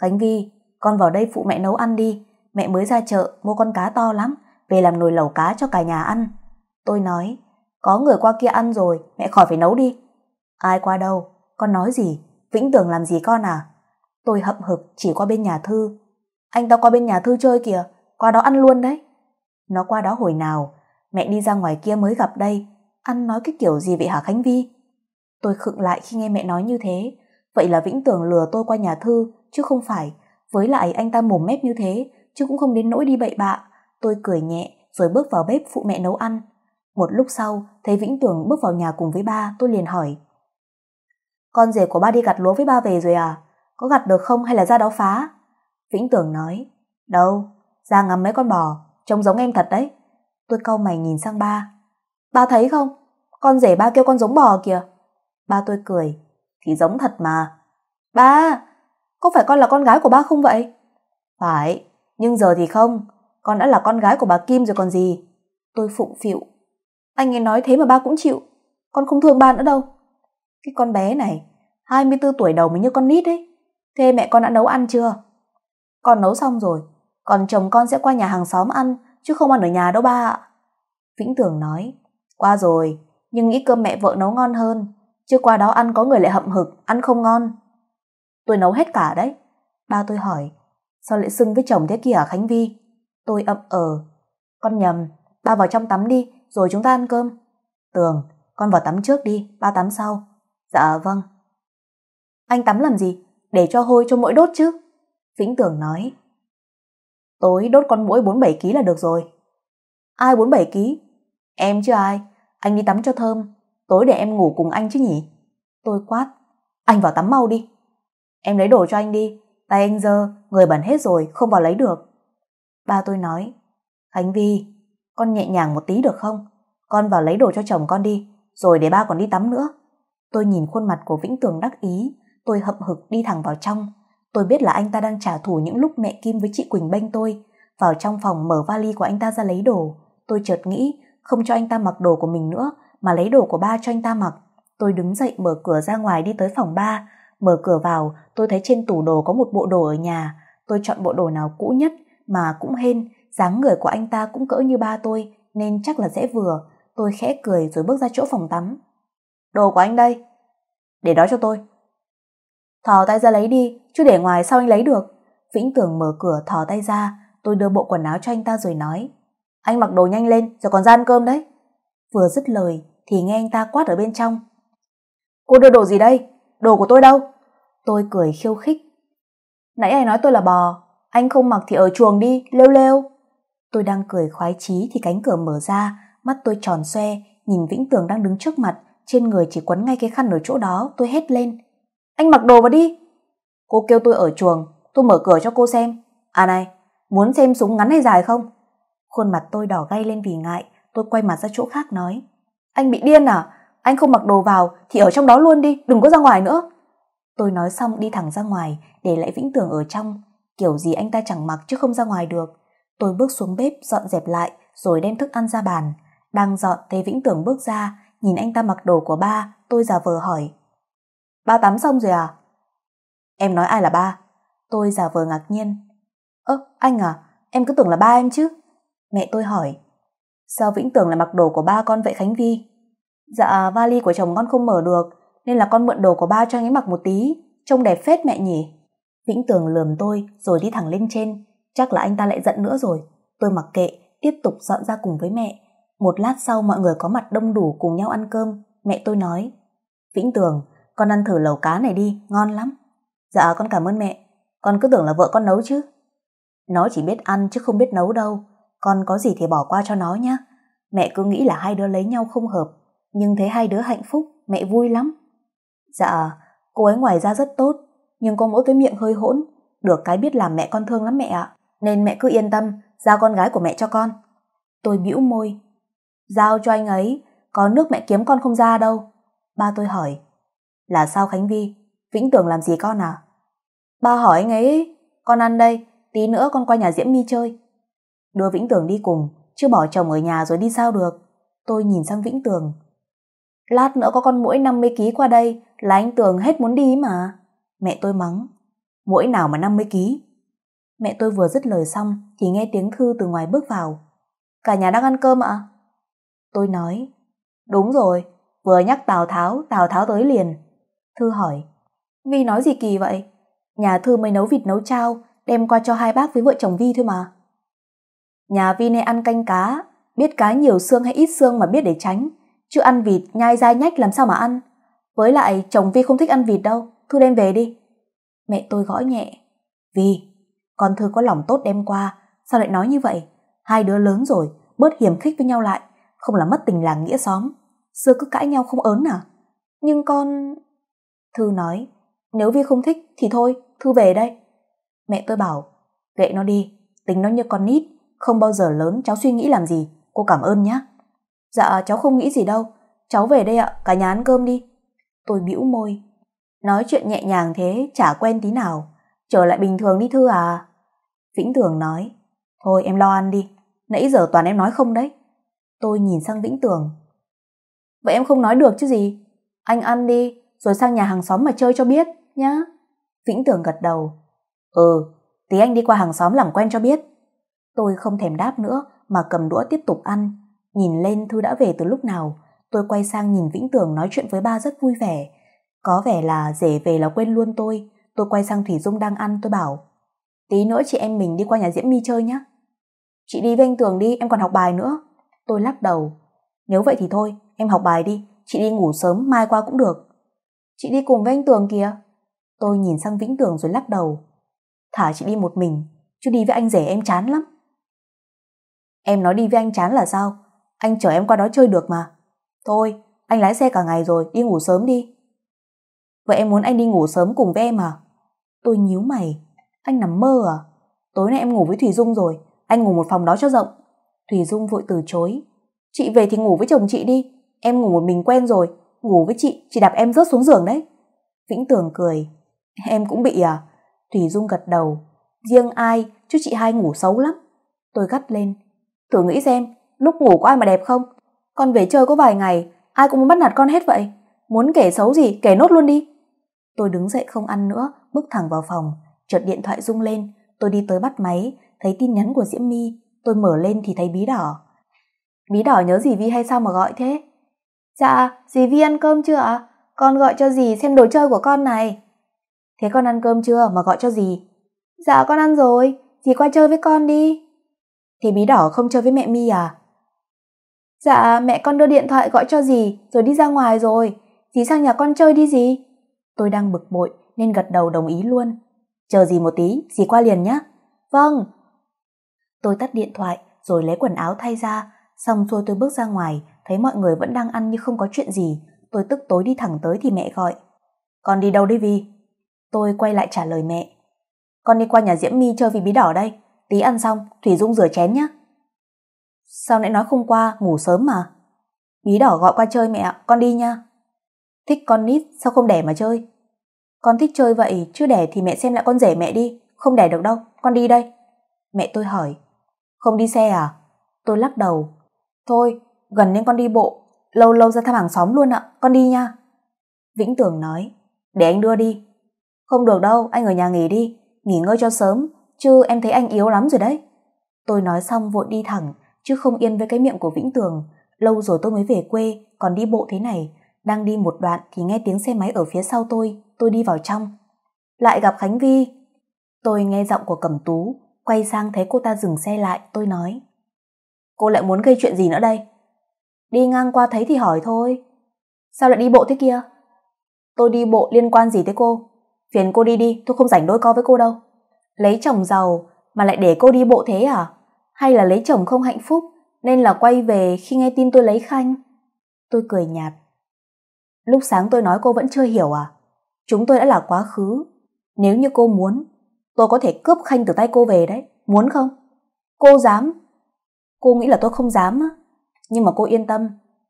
Khánh Vi, con vào đây phụ mẹ nấu ăn đi, mẹ mới ra chợ mua con cá to lắm, về làm nồi lẩu cá cho cả nhà ăn. Tôi nói, có người qua kia ăn rồi, mẹ khỏi phải nấu đi. Ai qua đâu, con nói gì, Vĩnh Tường làm gì con à? Tôi hậm hực chỉ qua bên nhà Thư. Anh ta qua bên nhà Thư chơi kìa, qua đó ăn luôn đấy. Nó qua đó hồi nào, mẹ đi ra ngoài kia mới gặp đây, ăn nói cái kiểu gì vậy hả Khánh Vi? Tôi khựng lại khi nghe mẹ nói như thế, vậy là Vĩnh Tường lừa tôi qua nhà Thư, chứ không phải, với lại anh ta mồm mép như thế, chứ cũng không đến nỗi đi bậy bạ. Tôi cười nhẹ, rồi bước vào bếp phụ mẹ nấu ăn. Một lúc sau, thấy Vĩnh Tường bước vào nhà cùng với ba, tôi liền hỏi. Con rể của ba đi gặt lúa với ba về rồi à? có gặt được không hay là ra đó phá vĩnh Tường nói đâu ra ngắm mấy con bò trông giống em thật đấy tôi câu mày nhìn sang ba ba thấy không con rể ba kêu con giống bò kìa ba tôi cười thì giống thật mà ba có phải con là con gái của ba không vậy phải nhưng giờ thì không con đã là con gái của bà kim rồi còn gì tôi phụng phịu anh ấy nói thế mà ba cũng chịu con không thương ba nữa đâu cái con bé này 24 tuổi đầu mới như con nít đấy thế mẹ con đã nấu ăn chưa con nấu xong rồi còn chồng con sẽ qua nhà hàng xóm ăn chứ không ăn ở nhà đâu ba ạ vĩnh tường nói qua rồi nhưng nghĩ cơm mẹ vợ nấu ngon hơn chứ qua đó ăn có người lại hậm hực ăn không ngon tôi nấu hết cả đấy ba tôi hỏi sao lại xưng với chồng thế kia à khánh vi tôi ậm ờ con nhầm ba vào trong tắm đi rồi chúng ta ăn cơm tường con vào tắm trước đi ba tắm sau dạ vâng anh tắm làm gì để cho hôi cho mỗi đốt chứ vĩnh tường nói tối đốt con mũi bốn bảy ký là được rồi ai bốn bảy ký em chứ ai anh đi tắm cho thơm tối để em ngủ cùng anh chứ nhỉ tôi quát anh vào tắm mau đi em lấy đồ cho anh đi tay anh dơ người bẩn hết rồi không vào lấy được ba tôi nói khánh vi con nhẹ nhàng một tí được không con vào lấy đồ cho chồng con đi rồi để ba còn đi tắm nữa tôi nhìn khuôn mặt của vĩnh tường đắc ý Tôi hậm hực đi thẳng vào trong. Tôi biết là anh ta đang trả thù những lúc mẹ Kim với chị Quỳnh bênh tôi. Vào trong phòng mở vali của anh ta ra lấy đồ. Tôi chợt nghĩ không cho anh ta mặc đồ của mình nữa mà lấy đồ của ba cho anh ta mặc. Tôi đứng dậy mở cửa ra ngoài đi tới phòng ba. Mở cửa vào tôi thấy trên tủ đồ có một bộ đồ ở nhà. Tôi chọn bộ đồ nào cũ nhất mà cũng hên. dáng người của anh ta cũng cỡ như ba tôi nên chắc là dễ vừa. Tôi khẽ cười rồi bước ra chỗ phòng tắm. Đồ của anh đây. Để đó cho tôi, Thò tay ra lấy đi, chứ để ngoài sao anh lấy được. Vĩnh Tường mở cửa thò tay ra, tôi đưa bộ quần áo cho anh ta rồi nói. Anh mặc đồ nhanh lên, rồi còn ra ăn cơm đấy. Vừa dứt lời, thì nghe anh ta quát ở bên trong. Cô đưa đồ gì đây? Đồ của tôi đâu? Tôi cười khiêu khích. Nãy ai nói tôi là bò, anh không mặc thì ở chuồng đi, lêu lêu. Tôi đang cười khoái chí thì cánh cửa mở ra, mắt tôi tròn xoe, nhìn Vĩnh Tường đang đứng trước mặt, trên người chỉ quấn ngay cái khăn ở chỗ đó, tôi hét lên anh mặc đồ vào đi cô kêu tôi ở chuồng tôi mở cửa cho cô xem à này muốn xem súng ngắn hay dài không khuôn mặt tôi đỏ gay lên vì ngại tôi quay mặt ra chỗ khác nói anh bị điên à anh không mặc đồ vào thì ở trong đó luôn đi đừng có ra ngoài nữa tôi nói xong đi thẳng ra ngoài để lại vĩnh Tưởng ở trong kiểu gì anh ta chẳng mặc chứ không ra ngoài được tôi bước xuống bếp dọn dẹp lại rồi đem thức ăn ra bàn đang dọn thấy vĩnh Tưởng bước ra nhìn anh ta mặc đồ của ba tôi già vờ hỏi Ba tắm xong rồi à? Em nói ai là ba? Tôi giả vờ ngạc nhiên. Ơ, anh à, em cứ tưởng là ba em chứ. Mẹ tôi hỏi. Sao Vĩnh tưởng là mặc đồ của ba con vậy Khánh Vi? Dạ, vali của chồng con không mở được, nên là con mượn đồ của ba cho anh ấy mặc một tí. Trông đẹp phết mẹ nhỉ? Vĩnh Tường lườm tôi rồi đi thẳng lên trên. Chắc là anh ta lại giận nữa rồi. Tôi mặc kệ, tiếp tục dọn ra cùng với mẹ. Một lát sau mọi người có mặt đông đủ cùng nhau ăn cơm. Mẹ tôi nói, Vĩnh Tường, con ăn thử lẩu cá này đi, ngon lắm. Dạ con cảm ơn mẹ, con cứ tưởng là vợ con nấu chứ. Nó chỉ biết ăn chứ không biết nấu đâu, con có gì thì bỏ qua cho nó nhé. Mẹ cứ nghĩ là hai đứa lấy nhau không hợp, nhưng thấy hai đứa hạnh phúc, mẹ vui lắm. Dạ, cô ấy ngoài ra rất tốt, nhưng có mỗi cái miệng hơi hỗn, được cái biết làm mẹ con thương lắm mẹ ạ. Nên mẹ cứ yên tâm, giao con gái của mẹ cho con. Tôi bĩu môi. Giao cho anh ấy, có nước mẹ kiếm con không ra đâu. Ba tôi hỏi, là sao Khánh Vi? Vĩnh Tường làm gì con à? Ba hỏi anh ấy, con ăn đây, tí nữa con qua nhà Diễm Mi chơi. Đưa Vĩnh Tường đi cùng, chưa bỏ chồng ở nhà rồi đi sao được. Tôi nhìn sang Vĩnh Tường. Lát nữa có con mũi 50 ký qua đây là anh Tường hết muốn đi mà. Mẹ tôi mắng. Mũi nào mà 50 ký? Mẹ tôi vừa dứt lời xong thì nghe tiếng Thư từ ngoài bước vào. Cả nhà đang ăn cơm ạ? Tôi nói. Đúng rồi, vừa nhắc Tào Tháo, Tào Tháo tới liền. Thư hỏi, Vi nói gì kỳ vậy? Nhà Thư mới nấu vịt nấu trao đem qua cho hai bác với vợ chồng Vi thôi mà. Nhà Vi này ăn canh cá, biết cá nhiều xương hay ít xương mà biết để tránh, chứ ăn vịt nhai dai nhách làm sao mà ăn. Với lại chồng Vi không thích ăn vịt đâu, Thư đem về đi. Mẹ tôi gõ nhẹ, Vi, con Thư có lòng tốt đem qua, sao lại nói như vậy? Hai đứa lớn rồi, bớt hiểm khích với nhau lại, không là mất tình làng nghĩa xóm. Xưa cứ cãi nhau không ớn à? Nhưng con thư nói nếu vi không thích thì thôi thư về đây mẹ tôi bảo gậy nó đi tính nó như con nít không bao giờ lớn cháu suy nghĩ làm gì cô cảm ơn nhé dạ cháu không nghĩ gì đâu cháu về đây ạ cả nhà ăn cơm đi tôi bĩu môi nói chuyện nhẹ nhàng thế chả quen tí nào trở lại bình thường đi thư à vĩnh tường nói thôi em lo ăn đi nãy giờ toàn em nói không đấy tôi nhìn sang vĩnh tường vậy em không nói được chứ gì anh ăn đi rồi sang nhà hàng xóm mà chơi cho biết nhá vĩnh tường gật đầu ừ tí anh đi qua hàng xóm làm quen cho biết tôi không thèm đáp nữa mà cầm đũa tiếp tục ăn nhìn lên thư đã về từ lúc nào tôi quay sang nhìn vĩnh tường nói chuyện với ba rất vui vẻ có vẻ là rể về là quên luôn tôi tôi quay sang thủy dung đang ăn tôi bảo tí nữa chị em mình đi qua nhà diễm my chơi nhá. chị đi với anh tường đi em còn học bài nữa tôi lắc đầu nếu vậy thì thôi em học bài đi chị đi ngủ sớm mai qua cũng được Chị đi cùng với anh Tường kìa. Tôi nhìn sang Vĩnh Tường rồi lắc đầu. Thả chị đi một mình, chứ đi với anh rể em chán lắm. Em nói đi với anh chán là sao? Anh chở em qua đó chơi được mà. Thôi, anh lái xe cả ngày rồi, đi ngủ sớm đi. Vậy em muốn anh đi ngủ sớm cùng với em à? Tôi nhíu mày. Anh nằm mơ à? Tối nay em ngủ với thủy Dung rồi, anh ngủ một phòng đó cho rộng. thủy Dung vội từ chối. Chị về thì ngủ với chồng chị đi, em ngủ một mình quen rồi, ngủ với chị chị đạp em rớt xuống giường đấy vĩnh tường cười em cũng bị à thủy dung gật đầu riêng ai chứ chị hai ngủ xấu lắm tôi gắt lên thử nghĩ xem lúc ngủ có ai mà đẹp không con về chơi có vài ngày ai cũng muốn bắt nạt con hết vậy muốn kể xấu gì kể nốt luôn đi tôi đứng dậy không ăn nữa bước thẳng vào phòng chợt điện thoại rung lên tôi đi tới bắt máy thấy tin nhắn của diễm my tôi mở lên thì thấy bí đỏ bí đỏ nhớ gì vi hay sao mà gọi thế Dạ, dì Vi ăn cơm chưa ạ? Con gọi cho dì xem đồ chơi của con này. Thế con ăn cơm chưa mà gọi cho dì? Dạ con ăn rồi, dì qua chơi với con đi. Thế bí đỏ không chơi với mẹ Mi à? Dạ mẹ con đưa điện thoại gọi cho dì rồi đi ra ngoài rồi. Dì sang nhà con chơi đi dì. Tôi đang bực bội nên gật đầu đồng ý luôn. Chờ dì một tí, dì qua liền nhé. Vâng. Tôi tắt điện thoại rồi lấy quần áo thay ra, xong rồi tôi bước ra ngoài Thấy mọi người vẫn đang ăn như không có chuyện gì, tôi tức tối đi thẳng tới thì mẹ gọi. Con đi đâu đấy Vi? Tôi quay lại trả lời mẹ. Con đi qua nhà Diễm My chơi vì bí đỏ đây. Tí ăn xong, Thủy Dung rửa chén nhé. Sao lại nói không qua, ngủ sớm mà. Bí đỏ gọi qua chơi mẹ ạ, con đi nha. Thích con nít, sao không đẻ mà chơi? Con thích chơi vậy, chứ đẻ thì mẹ xem lại con rể mẹ đi. Không đẻ được đâu, con đi đây. Mẹ tôi hỏi. Không đi xe à? Tôi lắc đầu. Thôi, gần nên con đi bộ lâu lâu ra thăm hàng xóm luôn ạ con đi nha vĩnh tường nói để anh đưa đi không được đâu anh ở nhà nghỉ đi nghỉ ngơi cho sớm chứ em thấy anh yếu lắm rồi đấy tôi nói xong vội đi thẳng chứ không yên với cái miệng của vĩnh tường lâu rồi tôi mới về quê còn đi bộ thế này đang đi một đoạn thì nghe tiếng xe máy ở phía sau tôi tôi đi vào trong lại gặp khánh vi tôi nghe giọng của cẩm tú quay sang thấy cô ta dừng xe lại tôi nói cô lại muốn gây chuyện gì nữa đây đi ngang qua thấy thì hỏi thôi sao lại đi bộ thế kia tôi đi bộ liên quan gì tới cô phiền cô đi đi tôi không rảnh đôi co với cô đâu lấy chồng giàu mà lại để cô đi bộ thế à hay là lấy chồng không hạnh phúc nên là quay về khi nghe tin tôi lấy khanh tôi cười nhạt lúc sáng tôi nói cô vẫn chưa hiểu à chúng tôi đã là quá khứ nếu như cô muốn tôi có thể cướp khanh từ tay cô về đấy muốn không cô dám cô nghĩ là tôi không dám á nhưng mà cô yên tâm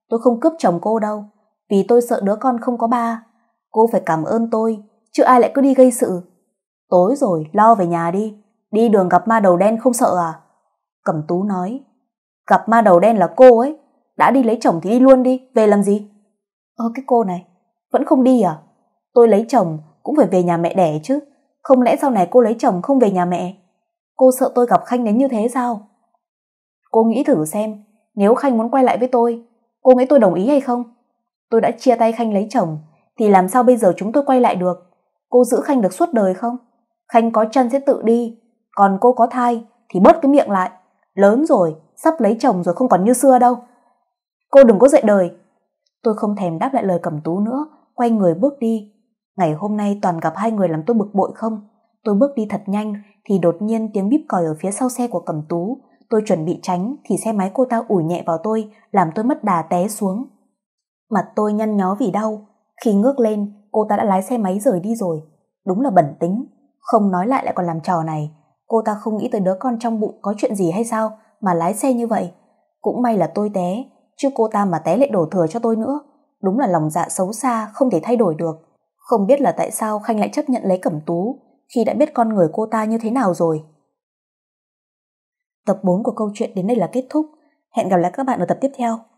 tôi không cướp chồng cô đâu vì tôi sợ đứa con không có ba cô phải cảm ơn tôi chứ ai lại cứ đi gây sự tối rồi lo về nhà đi đi đường gặp ma đầu đen không sợ à cẩm tú nói gặp ma đầu đen là cô ấy đã đi lấy chồng thì đi luôn đi về làm gì ơ cái cô này vẫn không đi à tôi lấy chồng cũng phải về nhà mẹ đẻ chứ không lẽ sau này cô lấy chồng không về nhà mẹ cô sợ tôi gặp khanh đến như thế sao cô nghĩ thử xem nếu khanh muốn quay lại với tôi cô nghĩ tôi đồng ý hay không tôi đã chia tay khanh lấy chồng thì làm sao bây giờ chúng tôi quay lại được cô giữ khanh được suốt đời không khanh có chân sẽ tự đi còn cô có thai thì bớt cái miệng lại lớn rồi sắp lấy chồng rồi không còn như xưa đâu cô đừng có dạy đời tôi không thèm đáp lại lời cẩm tú nữa quay người bước đi ngày hôm nay toàn gặp hai người làm tôi bực bội không tôi bước đi thật nhanh thì đột nhiên tiếng bíp còi ở phía sau xe của cẩm tú tôi chuẩn bị tránh thì xe máy cô ta ủi nhẹ vào tôi, làm tôi mất đà té xuống. Mặt tôi nhăn nhó vì đau, khi ngước lên, cô ta đã lái xe máy rời đi rồi. Đúng là bẩn tính, không nói lại lại còn làm trò này. Cô ta không nghĩ tới đứa con trong bụng có chuyện gì hay sao mà lái xe như vậy. Cũng may là tôi té, chứ cô ta mà té lại đổ thừa cho tôi nữa. Đúng là lòng dạ xấu xa không thể thay đổi được. Không biết là tại sao Khanh lại chấp nhận lấy cẩm tú khi đã biết con người cô ta như thế nào rồi. Tập 4 của câu chuyện đến đây là kết thúc. Hẹn gặp lại các bạn ở tập tiếp theo.